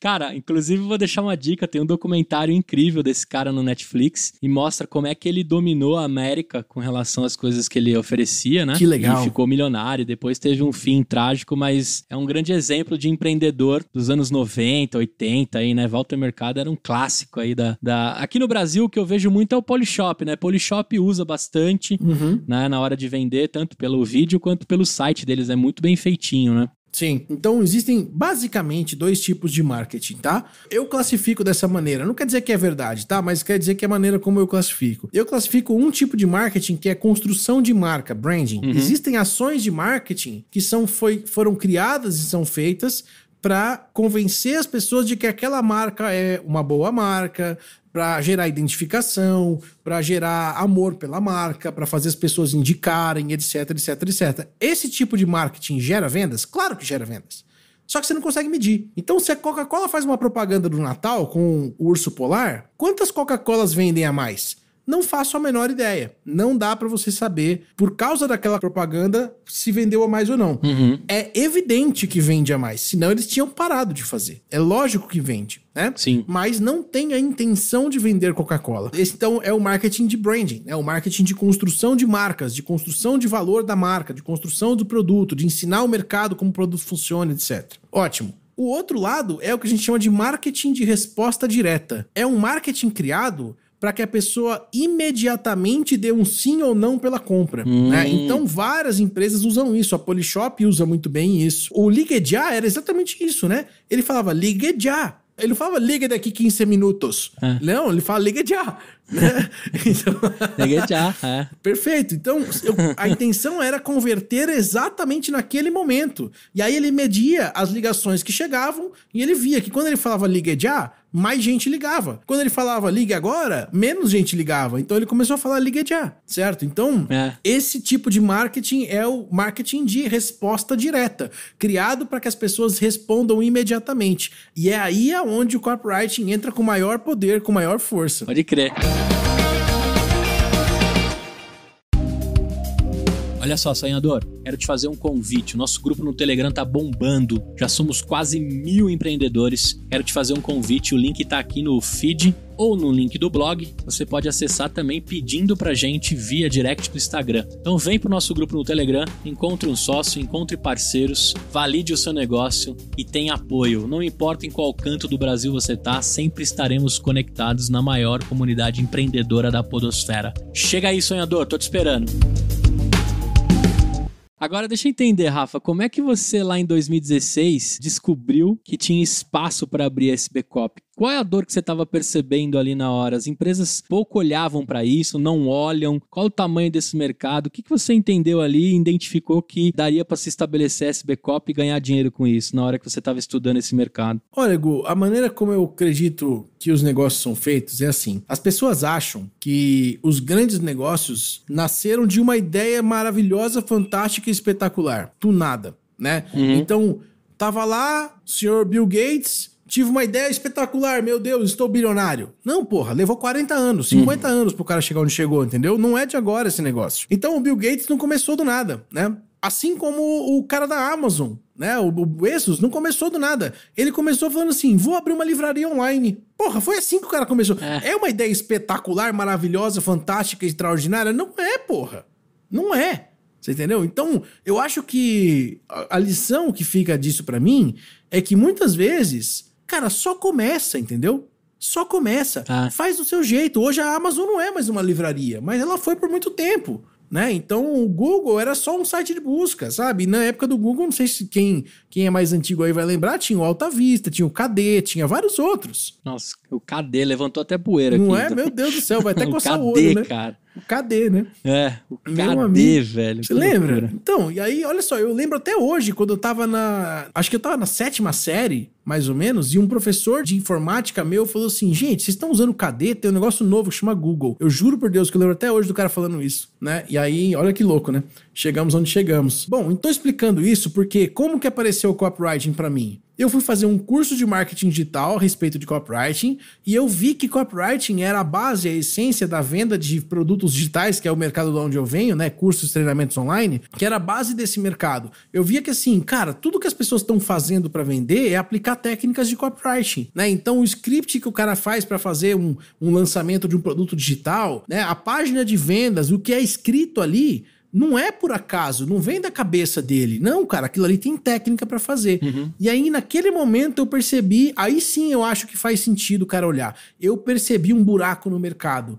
B: Cara, inclusive vou deixar uma dica, tem um documentário incrível desse cara no Netflix e mostra como é que ele dominou a América com relação às coisas que ele oferecia, né? Que legal. E ficou milionário, depois teve um fim trágico, mas é um grande exemplo de empreendedor dos anos 90, 80 aí, né? Walter Mercado era um clássico aí da, da... Aqui no Brasil o que eu vejo muito é o Polishop, né? Polishop usa bastante, uhum. né? Na hora de vender,
A: tanto pelo vídeo quanto pelo site deles, é muito bem feitinho, né? Sim. Então existem basicamente dois tipos de marketing, tá? Eu classifico dessa maneira. Não quer dizer que é verdade, tá? Mas quer dizer que é a maneira como eu classifico. Eu classifico um tipo de marketing que é construção de marca, branding. Uhum. Existem ações de marketing que são, foi, foram criadas e são feitas para convencer as pessoas de que aquela marca é uma boa marca, para gerar identificação, para gerar amor pela marca, para fazer as pessoas indicarem, etc, etc, etc. Esse tipo de marketing gera vendas? Claro que gera vendas. Só que você não consegue medir. Então, se a Coca-Cola faz uma propaganda do Natal com o urso polar, quantas Coca-Colas vendem a mais? Não faço a menor ideia. Não dá para você saber, por causa daquela propaganda, se vendeu a mais ou não. Uhum. É evidente que vende a mais, senão eles tinham parado de fazer. É lógico que vende, né? Sim. Mas não tem a intenção de vender Coca-Cola. então, é o marketing de branding, é o marketing de construção de marcas, de construção de valor da marca, de construção do produto, de ensinar o mercado como o produto funciona, etc. Ótimo. O outro lado é o que a gente chama de marketing de resposta direta. É um marketing criado para que a pessoa imediatamente dê um sim ou não pela compra. Né? Hum. Né? Então, várias empresas usam isso. A Polishop usa muito bem isso. O Ligue Já era exatamente isso, né? Ele falava Ligue Já. Ele não falava ligue daqui 15 minutos. É. Não, ele fala ligue já. Né? Então, ligue já. É. Perfeito. Então, eu, a intenção era converter exatamente naquele momento. E aí ele media as ligações que chegavam e ele via que quando ele falava ligue já, mais gente ligava. Quando ele falava ligue agora, menos gente ligava. Então ele começou a falar ligue já, certo? Então, é. esse tipo de marketing é o marketing de resposta direta, criado para que as pessoas respondam imediatamente. E é aí aonde o copywriting entra com maior poder, com maior força. Pode crer.
B: Olha só, sonhador, quero te fazer um convite. O nosso grupo no Telegram tá bombando. Já somos quase mil empreendedores. Quero te fazer um convite. O link tá aqui no feed ou no link do blog. Você pode acessar também pedindo pra gente via direct do Instagram. Então vem pro nosso grupo no Telegram, encontre um sócio, encontre parceiros, valide o seu negócio e tenha apoio. Não importa em qual canto do Brasil você tá, sempre estaremos conectados na maior comunidade empreendedora da podosfera. Chega aí, sonhador, tô te esperando. Agora deixa eu entender, Rafa, como é que você lá em 2016 descobriu que tinha espaço para abrir a SB Cop? Qual é a dor que você estava percebendo ali na hora? As empresas pouco olhavam para isso, não olham. Qual o tamanho desse mercado? O que, que você entendeu ali e identificou que daria para se estabelecer SBCOP e ganhar dinheiro com isso na hora que você estava
A: estudando esse mercado? Olha, Gu, a maneira como eu acredito que os negócios são feitos é assim. As pessoas acham que os grandes negócios nasceram de uma ideia maravilhosa, fantástica e espetacular. Do nada, né? Uhum. Então, tava lá o senhor Bill Gates Tive uma ideia espetacular, meu Deus, estou bilionário. Não, porra, levou 40 anos, 50 uhum. anos pro cara chegar onde chegou, entendeu? Não é de agora esse negócio. Então o Bill Gates não começou do nada, né? Assim como o cara da Amazon, né? O Bezos não começou do nada. Ele começou falando assim: vou abrir uma livraria online. Porra, foi assim que o cara começou. É, é uma ideia espetacular, maravilhosa, fantástica, extraordinária? Não é, porra. Não é. Você entendeu? Então, eu acho que a lição que fica disso para mim é que muitas vezes Cara, só começa, entendeu? Só começa. Ah. Faz do seu jeito. Hoje a Amazon não é mais uma livraria, mas ela foi por muito tempo. Né? Então o Google era só um site de busca, sabe? E na época do Google, não sei se quem, quem é mais antigo aí vai lembrar, tinha o Alta Vista, tinha o KD, tinha vários outros.
B: Nossa, o KD levantou até poeira não aqui. Não é? Então. Meu Deus do
A: céu, vai até coçar o, KD, o olho, né? cara. O KD, né?
B: É, o Meu KD, amigo. velho. Você lembra? Loucura.
A: Então, e aí, olha só, eu lembro até hoje, quando eu tava na. Acho que eu tava na sétima série, mais ou menos, e um professor de informática meu falou assim: gente, vocês estão usando KD? Tem um negócio novo que chama Google. Eu juro por Deus que eu lembro até hoje do cara falando isso, né? E aí, olha que louco, né? Chegamos onde chegamos. Bom, então explicando isso, porque como que apareceu o copywriting para mim? eu fui fazer um curso de marketing digital a respeito de copywriting e eu vi que copywriting era a base, a essência da venda de produtos digitais, que é o mercado de onde eu venho, né? Cursos, treinamentos online, que era a base desse mercado. Eu via que assim, cara, tudo que as pessoas estão fazendo para vender é aplicar técnicas de copywriting, né? Então o script que o cara faz para fazer um, um lançamento de um produto digital, né? A página de vendas, o que é escrito ali, não é por acaso, não vem da cabeça dele. Não, cara, aquilo ali tem técnica para fazer. Uhum. E aí, naquele momento, eu percebi. Aí sim eu acho que faz sentido o cara olhar. Eu percebi um buraco no mercado.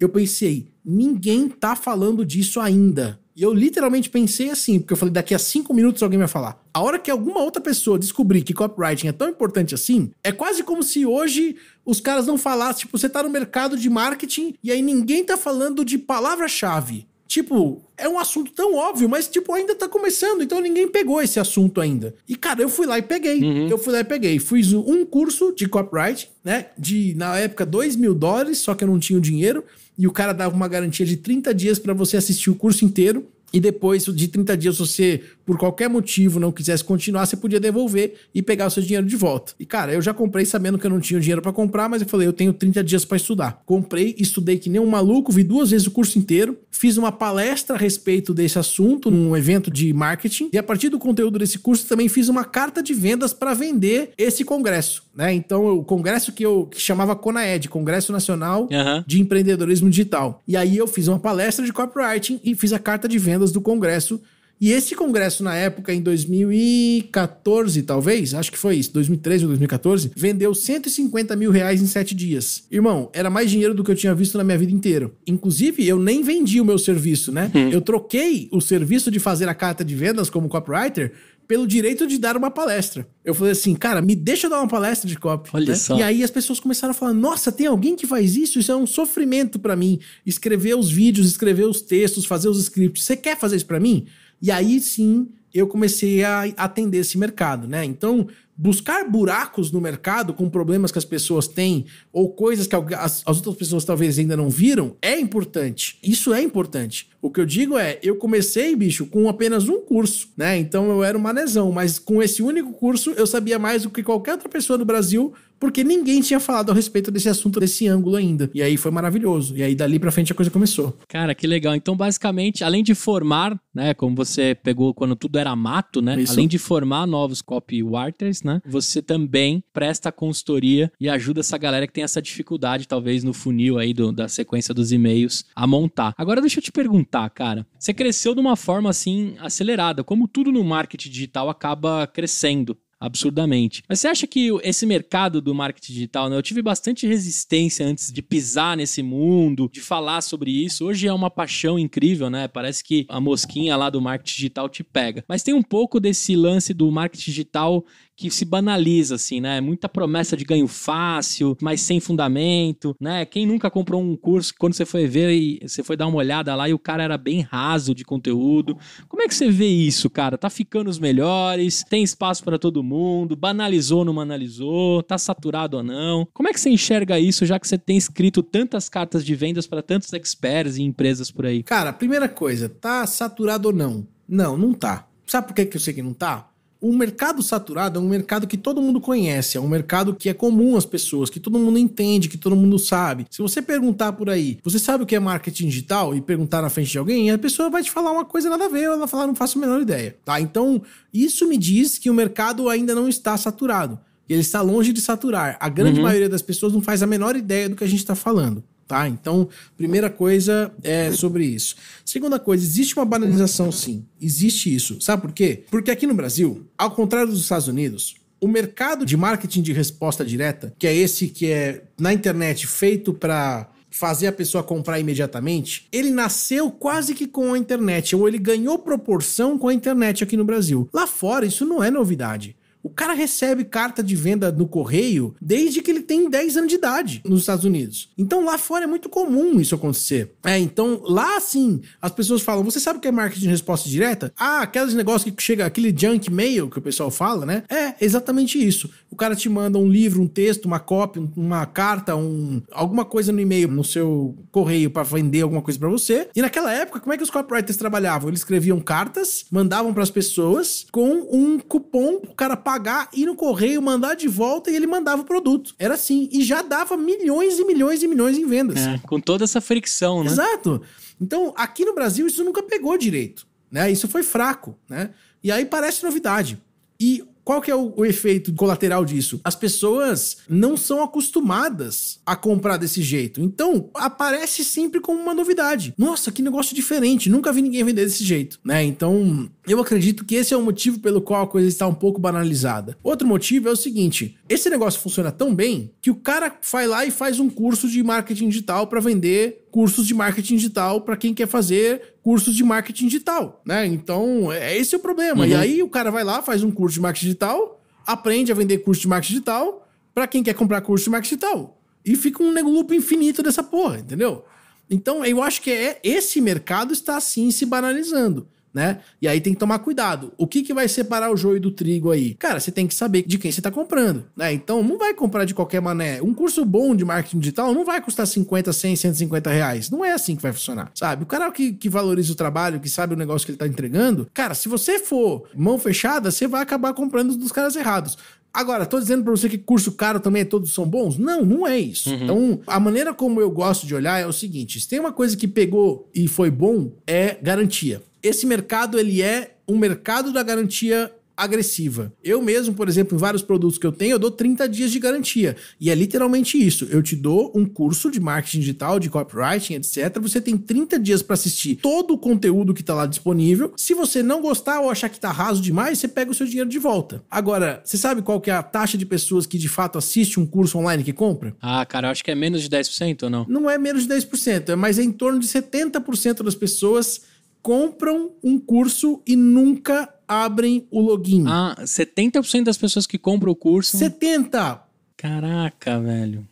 A: Eu pensei, ninguém tá falando disso ainda. E eu literalmente pensei assim, porque eu falei, daqui a cinco minutos alguém vai falar. A hora que alguma outra pessoa descobrir que copywriting é tão importante assim, é quase como se hoje os caras não falassem, tipo, você tá no mercado de marketing e aí ninguém tá falando de palavra-chave. Tipo, é um assunto tão óbvio, mas, tipo, ainda tá começando, então ninguém pegou esse assunto ainda. E, cara, eu fui lá e peguei. Uhum. Eu fui lá e peguei. Fiz um curso de copyright, né? De, na época, 2 mil dólares, só que eu não tinha o dinheiro. E o cara dava uma garantia de 30 dias para você assistir o curso inteiro. E depois de 30 dias você por qualquer motivo não quisesse continuar, você podia devolver e pegar o seu dinheiro de volta. E cara, eu já comprei sabendo que eu não tinha dinheiro para comprar, mas eu falei, eu tenho 30 dias para estudar. Comprei, estudei que nem um maluco, vi duas vezes o curso inteiro, fiz uma palestra a respeito desse assunto num evento de marketing e a partir do conteúdo desse curso também fiz uma carta de vendas para vender esse congresso, né? Então, o congresso que eu que chamava Conaed, Congresso Nacional uhum. de Empreendedorismo Digital. E aí eu fiz uma palestra de copywriting e fiz a carta de vendas do congresso e esse congresso, na época, em 2014, talvez, acho que foi isso, 2013 ou 2014, vendeu 150 mil reais em sete dias. Irmão, era mais dinheiro do que eu tinha visto na minha vida inteira. Inclusive, eu nem vendi o meu serviço, né? Hum. Eu troquei o serviço de fazer a carta de vendas como copywriter pelo direito de dar uma palestra. Eu falei assim, cara, me deixa dar uma palestra de copy. Olha né? só. E aí as pessoas começaram a falar: nossa, tem alguém que faz isso? Isso é um sofrimento para mim. Escrever os vídeos, escrever os textos, fazer os scripts. Você quer fazer isso para mim? E aí sim eu comecei a atender esse mercado, né? Então, buscar buracos no mercado com problemas que as pessoas têm ou coisas que as, outras pessoas talvez ainda não viram é importante. Isso é importante. O que eu digo é, eu comecei, bicho, com apenas um curso, né? Então eu era um manezão, mas com esse único curso eu sabia mais do que qualquer outra pessoa no Brasil porque ninguém tinha falado a respeito desse assunto, desse ângulo ainda. E aí foi maravilhoso. E aí dali pra frente a coisa começou.
B: Cara, que legal. Então, basicamente, além de formar, né, como você pegou quando tudo era mato, né, Isso. além de formar novos copywriters, né? Você também presta consultoria e ajuda essa galera que tem essa dificuldade, talvez, no funil aí do, da sequência dos e-mails a montar. Agora deixa eu te perguntar, cara. Você cresceu de uma forma assim acelerada, como tudo no marketing digital acaba crescendo absurdamente. Mas você acha que esse mercado do marketing digital, né? Eu tive bastante resistência antes de pisar nesse mundo, de falar sobre isso. Hoje é uma paixão incrível, né? Parece que a mosquinha lá do marketing digital te pega. Mas tem um pouco desse lance do marketing digital que se banaliza, assim, né? Muita promessa de ganho fácil, mas sem fundamento, né? Quem nunca comprou um curso que quando você foi ver e você foi dar uma olhada lá e o cara era bem raso de conteúdo? Como é que você vê isso, cara? Tá ficando os melhores? Tem espaço para todo mundo? Banalizou ou não banalizou? Tá saturado ou não? Como é que você enxerga isso, já que você tem escrito tantas cartas de vendas para tantos experts e empresas por aí?
A: Cara, primeira coisa, tá saturado ou não? Não, não tá. Sabe por que eu sei que não tá? um mercado saturado é um mercado que todo mundo conhece, é um mercado que é comum às pessoas, que todo mundo entende, que todo mundo sabe. Se você perguntar por aí, você sabe o que é marketing digital? E perguntar na frente de alguém, a pessoa vai te falar uma coisa nada a ver, ela falar, não faço a menor ideia. Tá? Então, isso me diz que o mercado ainda não está saturado. Ele está longe de saturar. A grande uhum. maioria das pessoas não faz a menor ideia do que a gente está falando. Tá? Então, primeira coisa é sobre isso. Segunda coisa, existe uma banalização, sim. Existe isso. Sabe por quê? Porque aqui no Brasil, ao contrário dos Estados Unidos, o mercado de marketing de resposta direta, que é esse que é na internet feito para fazer a pessoa comprar imediatamente, ele nasceu quase que com a internet, ou ele ganhou proporção com a internet aqui no Brasil. Lá fora, isso não é novidade. O cara recebe carta de venda no correio desde que ele tem 10 anos de idade nos Estados Unidos. Então lá fora é muito comum isso acontecer. É, então lá sim, as pessoas falam: você sabe o que é marketing de resposta direta? Ah, aqueles negócios que chega, aquele junk mail que o pessoal fala, né? É exatamente isso. O cara te manda um livro, um texto, uma cópia, uma carta, um, alguma coisa no e-mail, no seu correio para vender alguma coisa para você. E naquela época, como é que os copywriters trabalhavam? Eles escreviam cartas, mandavam para as pessoas com um cupom, o cara paga pagar, ir no correio, mandar de volta e ele mandava o produto. Era assim. E já dava milhões e milhões e milhões em vendas. É, com toda essa fricção, né? Exato. Então, aqui no Brasil, isso nunca pegou direito. Né? Isso foi fraco. Né? E aí parece novidade. E qual que é o, o, efeito colateral disso? As pessoas não são acostumadas a comprar desse jeito. Então, aparece sempre como uma novidade. Nossa, que negócio diferente. Nunca vi ninguém vender desse jeito, né? Então, eu acredito que esse é o motivo pelo qual a coisa está um pouco banalizada. Outro motivo é o seguinte: esse negócio funciona tão bem que o cara vai lá e faz um curso de marketing digital para vender cursos de marketing digital para quem quer fazer cursos de marketing digital, né? Então, é esse é o problema. Uhum. E aí o cara vai lá, faz um curso de marketing digital, aprende a vender curso de marketing digital para quem quer comprar curso de marketing digital. E fica um loop infinito dessa porra, entendeu? Então, eu acho que é esse mercado está assim se banalizando né? E aí tem que tomar cuidado. O que, que vai separar o joio do trigo aí? Cara, você tem que saber de quem você está comprando, né? Então não vai comprar de qualquer mané. Um curso bom de marketing digital não vai custar 50, 100, 150 reais. Não é assim que vai funcionar, sabe? O cara que, que valoriza o trabalho, que sabe o negócio que ele está entregando, cara, se você for mão fechada, você vai acabar comprando dos caras errados. Agora, tô dizendo para você que curso caro também é todos são bons? Não, não é isso. Uhum. Então, a maneira como eu gosto de olhar é o seguinte: se tem uma coisa que pegou e foi bom, é garantia esse mercado ele é um mercado da garantia agressiva. Eu mesmo, por exemplo, em vários produtos que eu tenho, eu dou 30 dias de garantia. E é literalmente isso. Eu te dou um curso de marketing digital, de copywriting, etc. Você tem 30 dias para assistir todo o conteúdo que está lá disponível. Se você não gostar ou achar que está raso demais, você pega o seu dinheiro de volta. Agora, você sabe qual que é a taxa de pessoas que de fato assiste um curso online que compra?
B: Ah, cara, eu acho que é menos de 10% ou não?
A: Não é menos de 10%, é, mas é em torno de 70% das pessoas compram um curso e nunca abrem o login. Ah, 70% das pessoas que compram o curso. 70! Caraca, velho.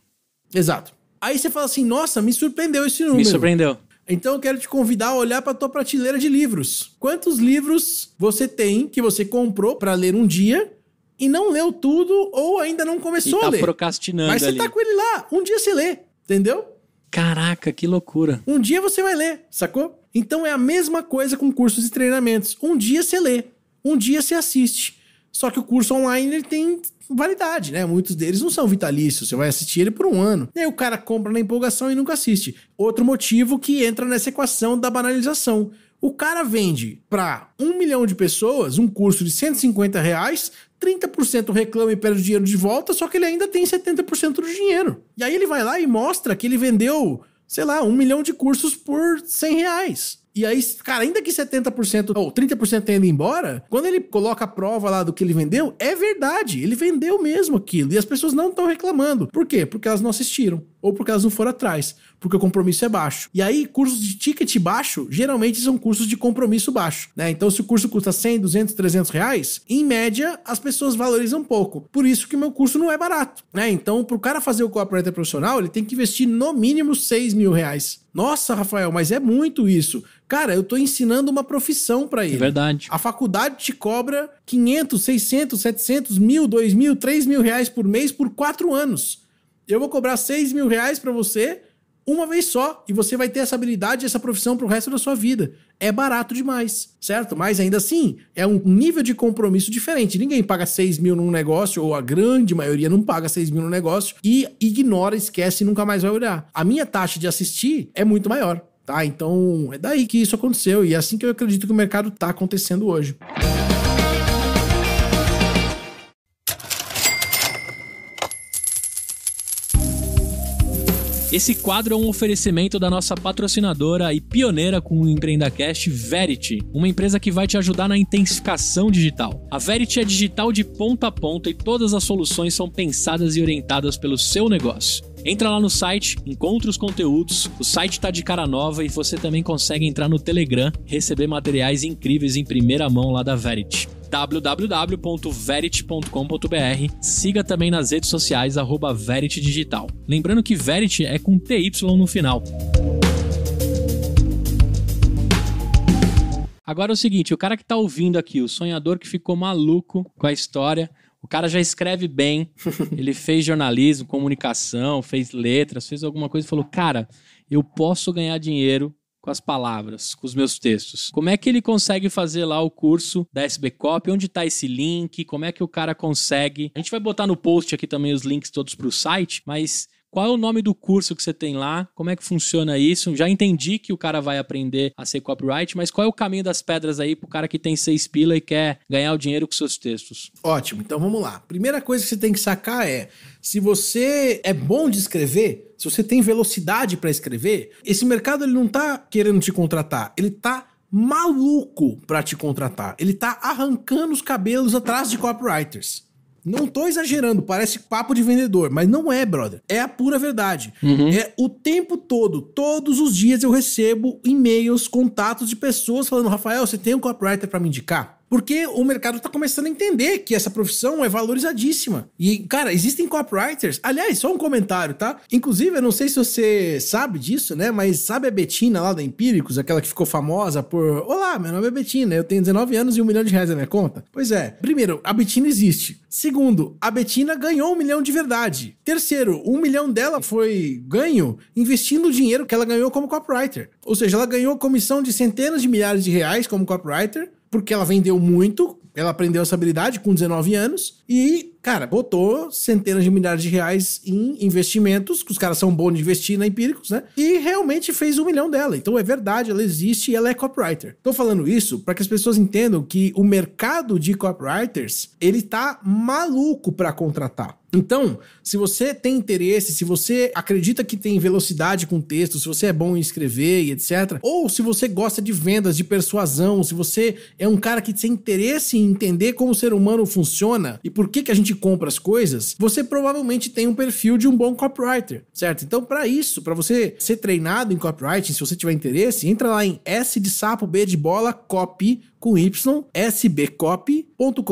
A: Exato. Aí você fala assim: nossa, me surpreendeu esse número. Me surpreendeu. Então eu quero te convidar a olhar para tua prateleira de livros. Quantos livros você tem que você comprou para ler um dia e não leu tudo ou ainda não começou tá a ler?
B: procrastinando Mas você ali. tá com
A: ele lá, um dia você lê, entendeu?
B: Caraca, que loucura.
A: Um dia você vai ler, sacou? Então é a mesma coisa com cursos e treinamentos. Um dia você lê, um dia você assiste. Só que o curso online ele tem validade, né? Muitos deles não são vitalícios, você vai assistir ele por um ano. E aí o cara compra na empolgação e nunca assiste. Outro motivo que entra nessa equação da banalização. O cara vende para um milhão de pessoas um curso de 150 reais, 30% reclama e perde o dinheiro de volta, só que ele ainda tem 70% do dinheiro. E aí ele vai lá e mostra que ele vendeu sei lá, um milhão de cursos por 100 reais. E aí, cara, ainda que 70% ou 30% tenha ido embora, quando ele coloca a prova lá do que ele vendeu, é verdade. Ele vendeu mesmo aquilo. E as pessoas não estão reclamando. Por quê? Porque elas não assistiram ou porque elas não foram atrás, porque o compromisso é baixo. E aí, cursos de ticket baixo geralmente são cursos de compromisso baixo, né? Então, se o curso custa 100, 200, 300 reais, em média, as pessoas valorizam pouco. Por isso que meu curso não é barato, né? Então, para o cara fazer o cooperante profissional, ele tem que investir no mínimo 6 mil reais. Nossa, Rafael, mas é muito isso. Cara, eu tô ensinando uma profissão para é ele. É verdade. A faculdade te cobra 500, 600, 700, mil, 2 mil, 3 mil reais por mês por quatro anos eu vou cobrar 6 mil reais para você uma vez só e você vai ter essa habilidade, essa profissão para o resto da sua vida. É barato demais, certo? Mas ainda assim, é um nível de compromisso diferente. Ninguém paga 6 mil num negócio, ou a grande maioria não paga 6 mil num negócio e ignora, esquece e nunca mais vai olhar. A minha taxa de assistir é muito maior, tá? Então é daí que isso aconteceu e é assim que eu acredito que o mercado está acontecendo hoje.
B: Esse quadro é um oferecimento da nossa patrocinadora e pioneira com o Empreendacast, Verity, uma empresa que vai te ajudar na intensificação digital. A Verity é digital de ponta a ponta e todas as soluções são pensadas e orientadas pelo seu negócio. Entra lá no site, encontra os conteúdos, o site tá de cara nova e você também consegue entrar no Telegram, receber materiais incríveis em primeira mão lá da Verity www.verity.com.br. Siga também nas redes sociais @veritdigital. Lembrando que Verit é com TY no final. Agora é o seguinte, o cara que tá ouvindo aqui, o sonhador que ficou maluco com a história, o cara já escreve bem, ele fez jornalismo, comunicação, fez letras, fez alguma coisa e falou: "Cara, eu posso ganhar dinheiro com as palavras, com os meus textos. Como é que ele consegue fazer lá o curso da SB Copy? Onde está esse link? Como é que o cara consegue? A gente vai botar no post aqui também os links todos para o site, mas qual é o nome do curso que você tem lá? Como é que funciona isso? Já entendi que o cara vai aprender a ser copyright, mas qual é o caminho das pedras aí pro cara que tem seis pila e quer ganhar o dinheiro com seus textos?
A: Ótimo, então vamos lá. Primeira coisa que você tem que sacar é: se você é bom de escrever, se você tem velocidade para escrever, esse mercado ele não tá querendo te contratar, ele tá maluco para te contratar. Ele tá arrancando os cabelos atrás de copywriters. Não tô exagerando, parece papo de vendedor, mas não é, brother. É a pura verdade. Uhum. É o tempo todo, todos os dias eu recebo e-mails, contatos de pessoas falando: Rafael, você tem um copywriter para me indicar? Porque o mercado está começando a entender que essa profissão é valorizadíssima. E, cara, existem copywriters. Aliás, só um comentário, tá? Inclusive, eu não sei se você sabe disso, né? Mas sabe a Betina lá da Empíricos, aquela que ficou famosa por: Olá, meu nome é Betina, eu tenho 19 anos e um milhão de reais na minha conta? Pois é. Primeiro, a Betina existe. Segundo, a Betina ganhou um milhão de verdade. Terceiro, um milhão dela foi ganho investindo o dinheiro que ela ganhou como copywriter. Ou seja, ela ganhou comissão de centenas de milhares de reais como copywriter porque ela vendeu muito, ela aprendeu essa habilidade com 19 anos e, cara, botou centenas de milhares de reais em investimentos, que os caras são bons de investir na Empíricos, né? E realmente fez um milhão dela. Então é verdade, ela existe e ela é copywriter. Tô falando isso para que as pessoas entendam que o mercado de copywriters, ele tá maluco para contratar. Então, se você tem interesse, se você acredita que tem velocidade com texto, se você é bom em escrever e etc, ou se você gosta de vendas, de persuasão, se você é um cara que tem interesse em entender como o ser humano funciona e por que, que a gente compra as coisas, você provavelmente tem um perfil de um bom copywriter, certo? Então, para isso, para você ser treinado em copywriting, se você tiver interesse, entra lá em S de sapo, B de bola, copy com y, sbcopy.com.br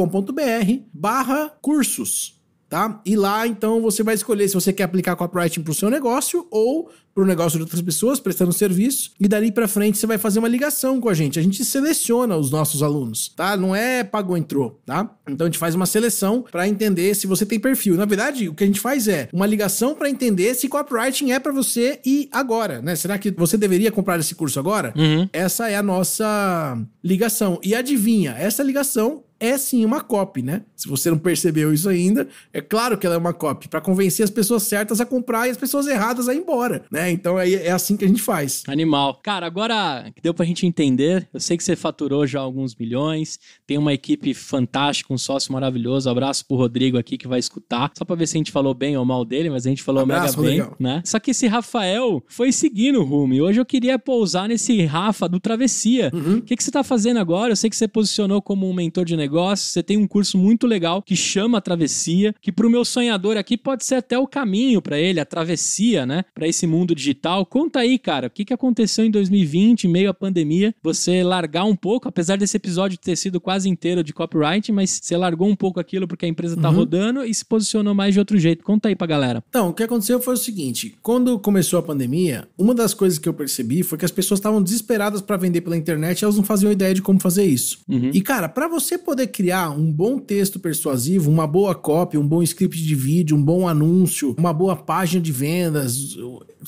A: barra cursos tá? E lá, então, você vai escolher se você quer aplicar copywriting para o seu negócio ou para o negócio de outras pessoas, prestando serviço, e dali para frente você vai fazer uma ligação com a gente. A gente seleciona os nossos alunos, tá? Não é pagou, entrou, tá? Então a gente faz uma seleção para entender se você tem perfil. Na verdade, o que a gente faz é uma ligação para entender se copywriting é para você e agora, né? Será que você deveria comprar esse curso agora? Uhum. Essa é a nossa ligação. E adivinha, essa ligação é sim uma copy, né? Se você não percebeu isso ainda, é claro que ela é uma copy, para convencer as pessoas certas a comprar e as pessoas erradas a ir embora, né? Então é, é assim que a gente faz.
B: Animal. Cara, agora que deu pra gente entender, eu sei que você faturou já alguns milhões, tem uma equipe fantástica, um sócio maravilhoso. Abraço pro Rodrigo aqui que vai escutar, só pra ver se a gente falou bem ou mal dele, mas a gente falou Abraço, mega bem, Rodrigão. né? Só que esse Rafael foi seguindo o rumo e hoje eu queria pousar nesse Rafa do Travessia. Uhum. O uhum. que, que você tá fazendo agora? Eu sei que você posicionou como um mentor de negócio negócio, você tem um curso muito legal que chama Travessia, que para o meu sonhador aqui pode ser até o caminho para ele, a travessia, né, para esse mundo digital. Conta aí, cara, o que, que aconteceu em 2020, meio à pandemia, você largar um pouco, apesar desse episódio ter sido quase inteiro de copyright, mas você largou um pouco aquilo porque a empresa tá uhum. rodando e se posicionou mais de outro jeito. Conta aí pra galera.
A: Então, o que aconteceu foi o seguinte, quando começou a pandemia, uma das coisas que eu percebi foi que as pessoas estavam desesperadas para vender pela internet, elas não faziam ideia de como fazer isso. Uhum. E cara, para você poder poder é criar um bom texto persuasivo, uma boa cópia, um bom script de vídeo, um bom anúncio, uma boa página de vendas,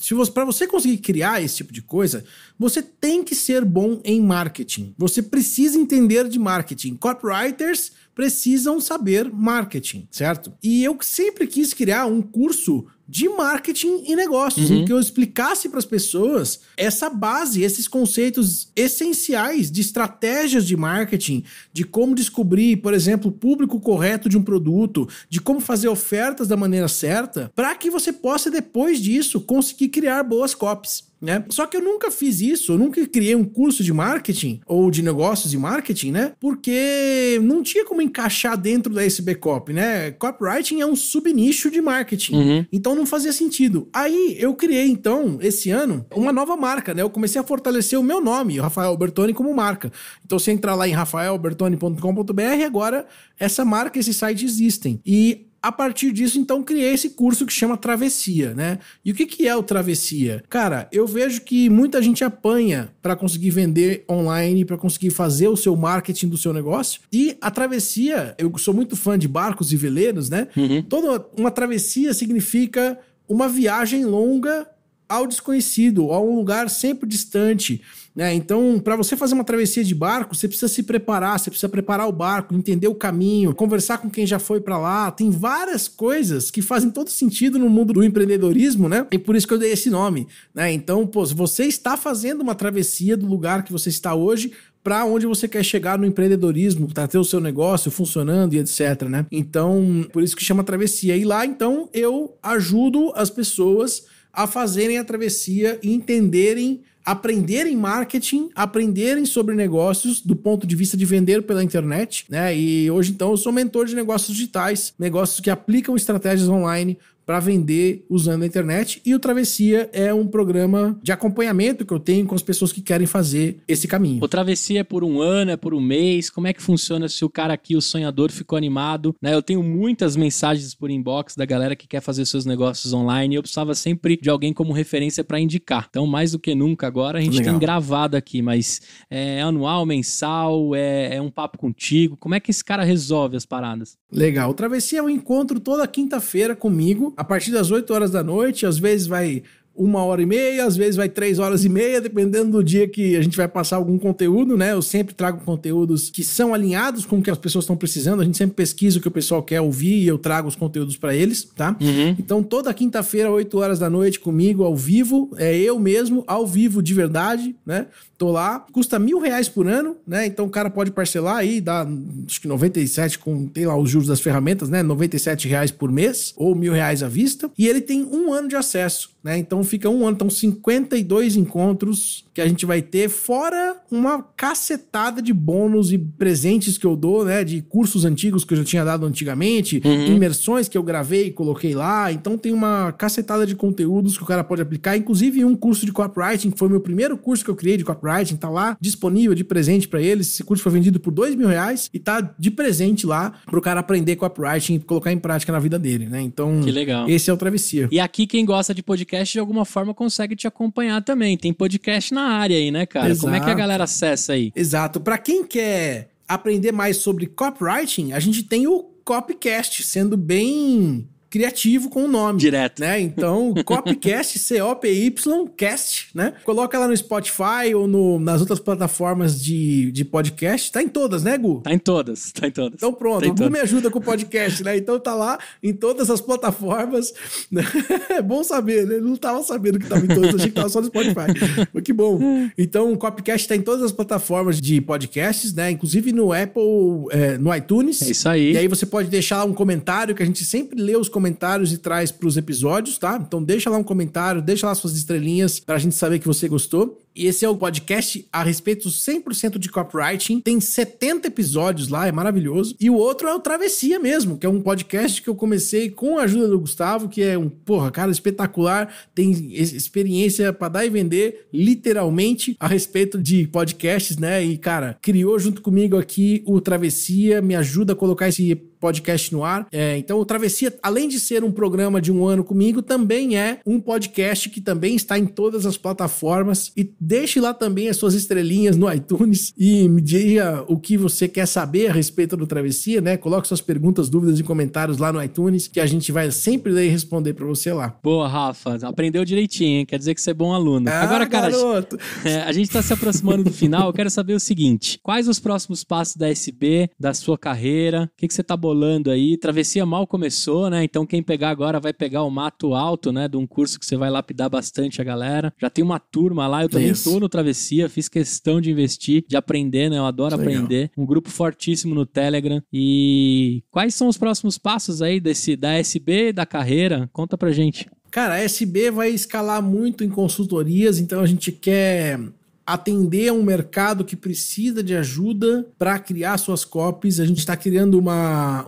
A: se você para você conseguir criar esse tipo de coisa, você tem que ser bom em marketing. Você precisa entender de marketing. Copywriters precisam saber marketing, certo? E eu sempre quis criar um curso de marketing e negócios, uhum. em que eu explicasse para as pessoas essa base, esses conceitos essenciais de estratégias de marketing, de como descobrir, por exemplo, o público correto de um produto, de como fazer ofertas da maneira certa, para que você possa depois disso conseguir criar boas copies né? Só que eu nunca fiz isso, eu nunca criei um curso de marketing ou de negócios de marketing, né? Porque não tinha como encaixar dentro da SB Cop, né? Copywriting é um subnicho de marketing. Uhum. Então não fazia sentido. Aí eu criei, então, esse ano, uma nova marca, né? Eu comecei a fortalecer o meu nome, Rafael Bertoni, como marca. Então você entrar lá em rafaelbertoni.com.br, agora essa marca, esse site existem. E a partir disso, então, criei esse curso que chama Travessia, né? E o que, que é o Travessia? Cara, eu vejo que muita gente apanha para conseguir vender online, para conseguir fazer o seu marketing do seu negócio. E a travessia, eu sou muito fã de barcos e veleiros, né? Uhum. Toda uma travessia significa uma viagem longa ao desconhecido, a um lugar sempre distante. Né? Então, para você fazer uma travessia de barco, você precisa se preparar, você precisa preparar o barco, entender o caminho, conversar com quem já foi para lá. Tem várias coisas que fazem todo sentido no mundo do empreendedorismo, né? E por isso que eu dei esse nome. Né? Então, pô, você está fazendo uma travessia do lugar que você está hoje para onde você quer chegar no empreendedorismo, para ter o seu negócio funcionando e etc, né? Então, por isso que chama travessia. E lá, então, eu ajudo as pessoas a fazerem a travessia e entenderem aprenderem marketing, aprenderem sobre negócios do ponto de vista de vender pela internet, né? E hoje então eu sou mentor de negócios digitais, negócios que aplicam estratégias online para vender usando a internet. E o Travessia é um programa de acompanhamento que eu tenho com as pessoas que querem fazer
B: esse caminho. O Travessia é por um ano, é por um mês? Como é que funciona se o cara aqui, o sonhador, ficou animado? Né? Eu tenho muitas mensagens por inbox da galera que quer fazer seus negócios online e eu precisava sempre de alguém como referência para indicar. Então, mais do que nunca agora, a gente Legal. tem gravado aqui, mas é anual, mensal, é, é um papo contigo. Como é que esse cara resolve as paradas?
A: Legal. O Travessia é um encontro toda quinta-feira comigo a partir das 8 horas da noite, às vezes vai uma hora e meia, às vezes vai três horas e meia, dependendo do dia que a gente vai passar algum conteúdo, né? Eu sempre trago conteúdos que são alinhados com o que as pessoas estão precisando. A gente sempre pesquisa o que o pessoal quer ouvir e eu trago os conteúdos para eles, tá? Uhum. Então, toda quinta-feira, 8 horas da noite, comigo, ao vivo, é eu mesmo, ao vivo de verdade, né? Tô lá, custa mil reais por ano, né? Então o cara pode parcelar aí, dá acho que 97 com, tem lá os juros das ferramentas, né? 97 reais por mês ou mil reais à vista. E ele tem um ano de acesso, né? Então fica um ano, estão 52 encontros que a gente vai ter, fora uma cacetada de bônus e presentes que eu dou, né? De cursos antigos que eu já tinha dado antigamente, uhum. imersões que eu gravei e coloquei lá. Então tem uma cacetada de conteúdos que o cara pode aplicar, inclusive um curso de copywriting, que foi meu primeiro curso que eu criei de copywriting, tá lá disponível de presente para eles. Esse curso foi vendido por dois mil reais e tá de presente lá pro cara aprender copywriting e colocar em prática na vida dele, né? Então, que legal. esse é o travessia.
B: E aqui quem gosta de podcast de alguma forma consegue te acompanhar também. Tem podcast na área aí, né, cara? Exato. Como é que a galera
A: acessa aí? Exato. Para quem quer aprender mais sobre copywriting, a gente tem o Copcast, sendo bem criativo com o nome. Direto. Né? Então, Copcast, C-O-P-Y, Cast, né? Coloca lá no Spotify ou no, nas outras plataformas de, de podcast. Tá em todas, né, Gu?
B: Tá em todas, tá em todas. Então pronto, tá o Gu todas. me
A: ajuda com o podcast, né? Então tá lá em todas as plataformas. Né? é bom saber, né? não tava sabendo que tava em todas, achei que tava só no Spotify. Mas que bom. Então, o Copcast tá em todas as plataformas de podcasts, né? Inclusive no Apple, é, no iTunes. É isso aí. E aí você pode deixar um comentário que a gente sempre lê os comentários comentários e traz para os episódios, tá? Então deixa lá um comentário, deixa lá suas estrelinhas para a gente saber que você gostou e Esse é o podcast a respeito 100% de copywriting. Tem 70 episódios lá, é maravilhoso. E o outro é o Travessia mesmo, que é um podcast que eu comecei com a ajuda do Gustavo, que é um, porra, cara espetacular, tem experiência para dar e vender, literalmente, a respeito de podcasts, né? E, cara, criou junto comigo aqui o Travessia, me ajuda a colocar esse podcast no ar. É, então, o Travessia, além de ser um programa de um ano comigo, também é um podcast que também está em todas as plataformas e Deixe lá também as suas estrelinhas no iTunes e me diga o que você quer saber a respeito do Travessia, né? Coloque suas perguntas, dúvidas e comentários lá no iTunes, que a gente vai sempre ler e responder para você lá.
B: Boa, Rafa. Aprendeu direitinho, hein? Quer dizer que você é bom aluno. Ah, Agora, cara, garoto. É, a gente está se aproximando do final. Eu quero saber o seguinte: quais os próximos passos da SB, da sua carreira? O que, que você tá bolando aí? Travessia mal começou, né? Então, quem pegar agora vai pegar o mato alto, né? De um curso que você vai lapidar bastante a galera. Já tem uma turma lá, eu também isso. no Travessia, fiz questão de investir, de aprender, né? Eu adoro Legal. aprender. Um grupo fortíssimo no Telegram. E quais são os próximos passos aí desse da SB, da carreira? Conta pra gente.
A: Cara, a SB vai escalar muito em consultorias, então a gente quer atender um mercado que precisa de ajuda para criar suas copies. A gente está criando uma,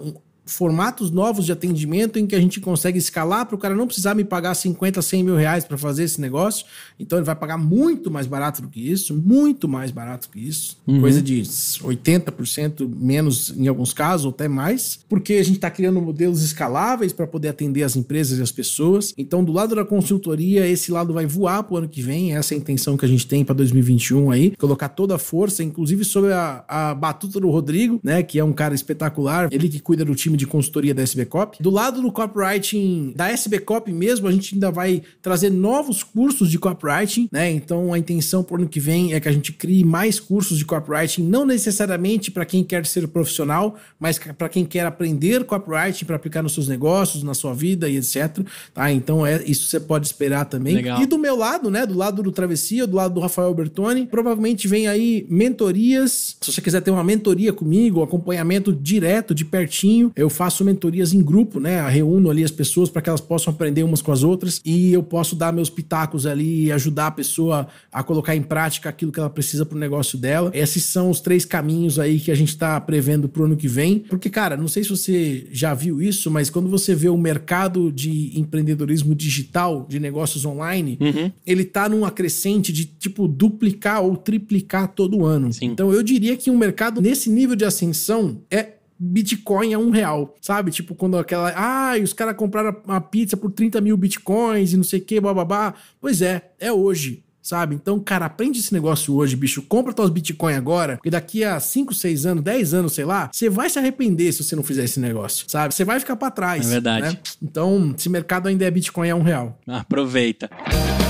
A: formatos novos de atendimento em que a gente consegue escalar para o cara não precisar me pagar 50, 100 mil reais para fazer esse negócio. Então ele vai pagar muito mais barato do que isso, muito mais barato que isso. Uhum. Coisa de 80% menos em alguns casos, ou até mais, porque a gente está criando modelos escaláveis para poder atender as empresas e as pessoas. Então, do lado da consultoria, esse lado vai voar para o ano que vem. Essa é a intenção que a gente tem para 2021 aí. Colocar toda a força, inclusive sobre a, a batuta do Rodrigo, né? Que é um cara espetacular. Ele que cuida do time time de consultoria da SBCop. Do lado do copywriting da SBCop mesmo, a gente ainda vai trazer novos cursos de copywriting, né? Então a intenção para o ano que vem é que a gente crie mais cursos de copywriting, não necessariamente para quem quer ser profissional, mas para quem quer aprender copywriting para aplicar nos seus negócios, na sua vida e etc. Tá? Então é isso você pode esperar também. Legal. E do meu lado, né? Do lado do Travessia, do lado do Rafael Bertoni, provavelmente vem aí mentorias. Se você quiser ter uma mentoria comigo, acompanhamento direto, de pertinho, eu eu faço mentorias em grupo, né? Eu reúno ali as pessoas para que elas possam aprender umas com as outras e eu posso dar meus pitacos ali e ajudar a pessoa a colocar em prática aquilo que ela precisa para o negócio dela. Esses são os três caminhos aí que a gente está prevendo para o ano que vem. Porque, cara, não sei se você já viu isso, mas quando você vê o mercado de empreendedorismo digital, de negócios online, uhum. ele tá numa crescente de, tipo, duplicar ou triplicar todo ano. Sim. Então, eu diria que um mercado nesse nível de ascensão é Bitcoin a é um real, sabe? Tipo, quando aquela. Ah, os caras compraram uma pizza por 30 mil bitcoins e não sei o que, bababá. Pois é, é hoje sabe? Então, cara, aprende esse negócio hoje, bicho. Compra teus bitcoins agora, porque daqui a 5, 6 anos, 10 anos, sei lá, você vai se arrepender se você não fizer esse negócio, sabe? Você vai ficar para trás. É verdade. Né? Então, esse mercado ainda é Bitcoin a é um real.
B: Aproveita. Música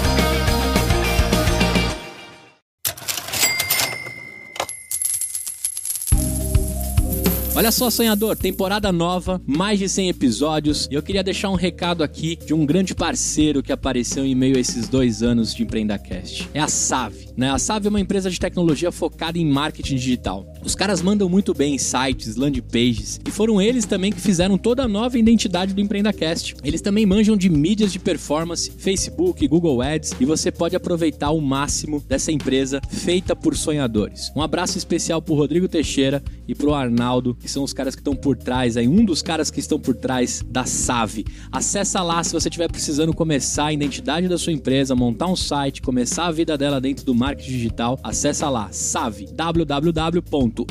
B: Olha só, sonhador, temporada nova, mais de 100 episódios. E eu queria deixar um recado aqui de um grande parceiro que apareceu em meio a esses dois anos de Empreendacast. É a Save. Né? A Save é uma empresa de tecnologia focada em marketing digital. Os caras mandam muito bem sites, landing pages, e foram eles também que fizeram toda a nova identidade do Empreendacast. Eles também manjam de mídias de performance, Facebook, Google Ads, e você pode aproveitar o máximo dessa empresa feita por sonhadores. Um abraço especial pro Rodrigo Teixeira e pro Arnaldo que são os caras que estão por trás aí, um dos caras que estão por trás da SAV. Acessa lá se você estiver precisando começar a identidade da sua empresa, montar um site, começar a vida dela dentro do marketing digital. Acessa lá, Save www.savvi.com.br,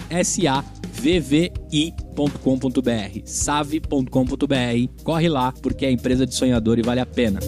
B: save.com.br. Corre lá porque é empresa de sonhador e vale a pena.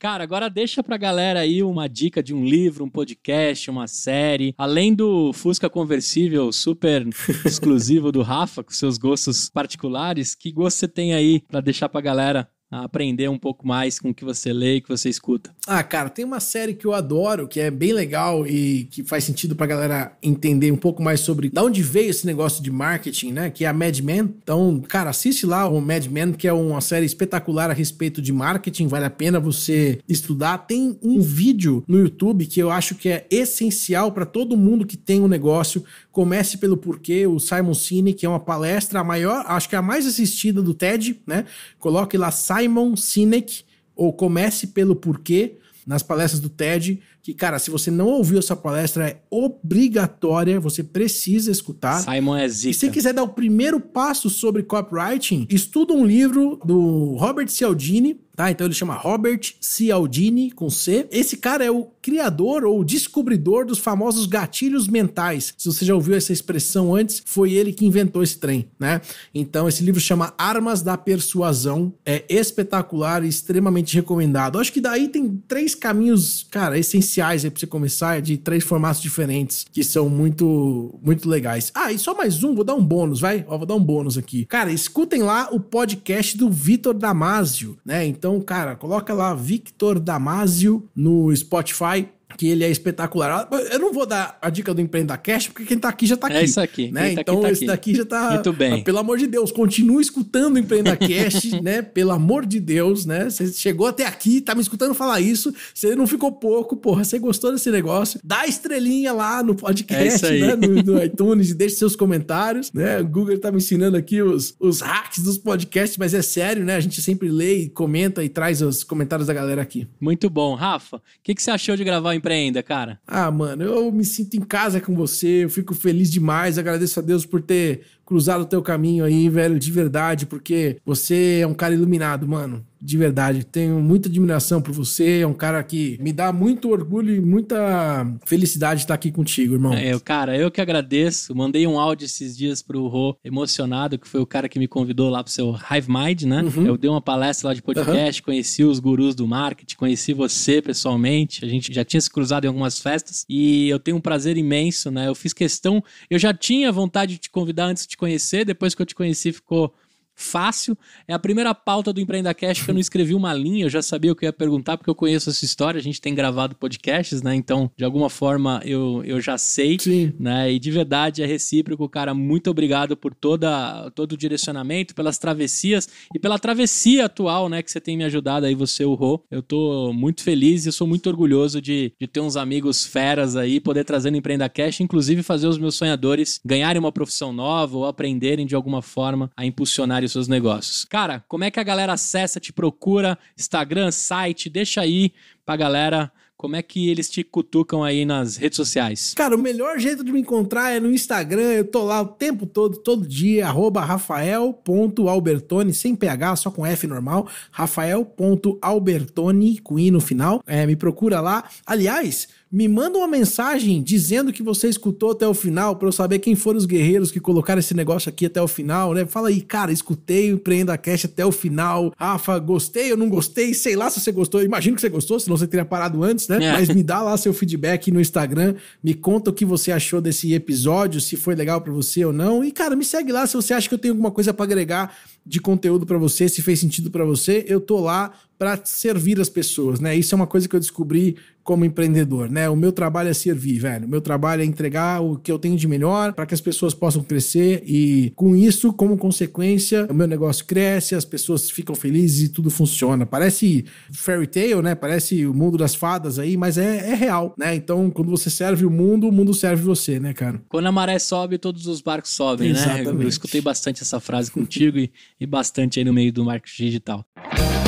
B: Cara, agora deixa pra galera aí uma dica de um livro, um podcast, uma série. Além do Fusca conversível super exclusivo do Rafa, com seus gostos particulares, que gosto você tem aí para deixar pra galera? a aprender um pouco mais com o que você lê e que você escuta?
A: Ah, cara, tem uma série que eu adoro, que é bem legal e que faz sentido pra galera entender um pouco mais sobre de onde veio esse negócio de marketing, né? Que é a Mad Men. Então, cara, assiste lá o Mad Men, que é uma série espetacular a respeito de marketing, vale a pena você estudar. Tem um vídeo no YouTube que eu acho que é essencial para todo mundo que tem um negócio. Comece pelo porquê, o Simon Sinek, que é uma palestra, a maior, acho que é a mais assistida do TED, né? Coloque lá Simon Sinek, ou Comece pelo Porquê, nas palestras do TED, que, cara, se você não ouviu essa palestra, é obrigatória, você precisa escutar. Simon é zica. E se quiser dar o primeiro passo sobre copywriting, estuda um livro do Robert Cialdini, tá? Então ele chama Robert Cialdini com C. Esse cara é o criador ou descobridor dos famosos gatilhos mentais. Se você já ouviu essa expressão antes, foi ele que inventou esse trem, né? Então esse livro chama Armas da Persuasão, é espetacular e extremamente recomendado. acho que daí tem três caminhos, cara, essenciais aí para você começar, de três formatos diferentes que são muito muito legais. Ah, e só mais um, vou dar um bônus, vai? Ó, vou dar um bônus aqui. Cara, escutem lá o podcast do Vitor Damasio, né? Então então, cara, coloca lá Victor Damasio no Spotify que ele é espetacular. Ah, eu não vou dar a dica do Empreenda Cash, porque quem tá aqui já tá é aqui. É isso aqui. Né? Tá então aqui, tá esse aqui. daqui já tá. Muito bem. Ah, pelo amor de Deus, continue escutando o Empreenda Cash, né? Pelo amor de Deus, né? Você chegou até aqui, tá me escutando falar isso, você não ficou pouco, porra, você gostou desse negócio? Dá estrelinha lá no podcast, é né? No, no iTunes, deixe seus comentários, né? O Google tá me ensinando aqui os, os hacks dos podcasts, mas é sério, né? A gente sempre lê e comenta e traz os comentários da galera aqui. Muito bom. Rafa, o
B: que, que você achou de gravar o Empre surpreenda, cara?
A: Ah, mano, eu me sinto em casa com você, eu fico feliz demais, agradeço a Deus por ter cruzado o teu caminho aí, velho, de verdade, porque você é um cara iluminado, mano. De verdade, tenho muita admiração por você. É um cara que me dá muito orgulho e muita felicidade estar aqui contigo, irmão. É,
B: cara, eu que agradeço. Mandei um áudio esses dias pro Rô, emocionado, que foi o cara que me convidou lá pro seu Hive Mind, né? Uhum. Eu dei uma palestra lá de podcast, uhum. conheci os gurus do marketing, conheci você pessoalmente. A gente já tinha se cruzado em algumas festas e eu tenho um prazer imenso, né? Eu fiz questão, eu já tinha vontade de te convidar antes de conhecer, depois que eu te conheci ficou fácil. É a primeira pauta do Empreenda Cash que eu não escrevi uma linha, eu já sabia o que eu ia perguntar, porque eu conheço essa história, a gente tem gravado podcasts, né? Então, de alguma forma, eu, eu já sei, Sim. né? E de verdade é recíproco, cara. Muito obrigado por toda, todo o direcionamento, pelas travessias e pela travessia atual, né? Que você tem me ajudado aí, você, o Rô. Eu tô muito feliz e sou muito orgulhoso de, de ter uns amigos feras aí, poder trazer no Empreenda Cash, inclusive fazer os meus sonhadores ganharem uma profissão nova ou aprenderem de alguma forma a impulsionar os seus negócios. Cara, como é que a galera acessa, te procura? Instagram, site, deixa aí pra galera como é que eles te cutucam aí nas redes sociais?
A: Cara, o melhor jeito de me encontrar é no Instagram. Eu tô lá o tempo todo, todo dia, arroba rafael.albertone, sem PH, só com F normal, rafael.albertone, com I no final. É, me procura lá. Aliás, me manda uma mensagem dizendo que você escutou até o final para eu saber quem foram os guerreiros que colocaram esse negócio aqui até o final, né? Fala aí, cara, escutei o Prenda a Cash até o final. Rafa, gostei ou não gostei? Sei lá se você gostou. Imagino que você gostou, senão você teria parado antes, né? É. Mas me dá lá seu feedback no Instagram, me conta o que você achou desse episódio, se foi legal para você ou não. E cara, me segue lá se você acha que eu tenho alguma coisa para agregar de conteúdo para você, se fez sentido para você. Eu tô lá para servir as pessoas, né? Isso é uma coisa que eu descobri como empreendedor, né? O meu trabalho é servir, velho. O meu trabalho é entregar o que eu tenho de melhor para que as pessoas possam crescer e com isso, como consequência, o meu negócio cresce, as pessoas ficam felizes e tudo funciona. Parece fairy tale, né? Parece o mundo das fadas aí, mas é, é real, né? Então, quando você serve o mundo, o mundo serve você, né, cara?
B: Quando a maré sobe, todos os barcos sobem, Exatamente. né? Eu escutei bastante essa frase contigo e, e bastante aí no meio do marketing digital. Música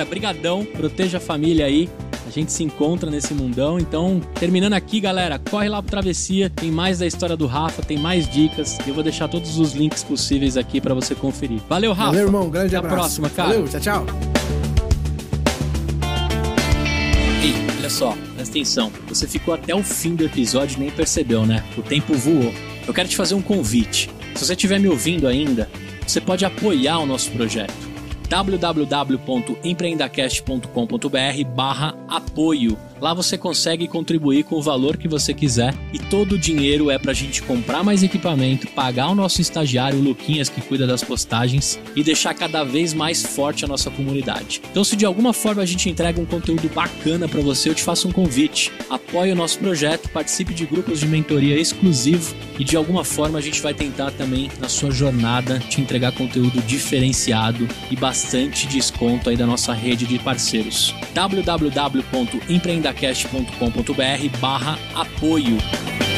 B: Cara, brigadão, proteja a família aí. A gente se encontra nesse mundão. Então, terminando aqui, galera, corre lá pro Travessia. Tem mais da história do Rafa, tem mais dicas. Eu vou deixar todos os links possíveis aqui para você conferir. Valeu, Rafa. Valeu, irmão. Grande Até abraço. Até a próxima, cara. Valeu, tchau, tchau. Ei, olha só, presta atenção. Você ficou até o fim do episódio e nem percebeu, né? O tempo voou. Eu quero te fazer um convite. Se você estiver me ouvindo ainda, você pode apoiar o nosso projeto www.empreendacast.com.br/apoio Lá você consegue contribuir com o valor que você quiser e todo o dinheiro é para a gente comprar mais equipamento, pagar o nosso estagiário o Luquinhas que cuida das postagens e deixar cada vez mais forte a nossa comunidade. Então, se de alguma forma a gente entrega um conteúdo bacana para você, eu te faço um convite. Apoie o nosso projeto, participe de grupos de mentoria exclusivo e de alguma forma a gente vai tentar também na sua jornada te entregar conteúdo diferenciado e bastante desconto aí da nossa rede de parceiros. www.empreenda vitacast.com.br barra apoio.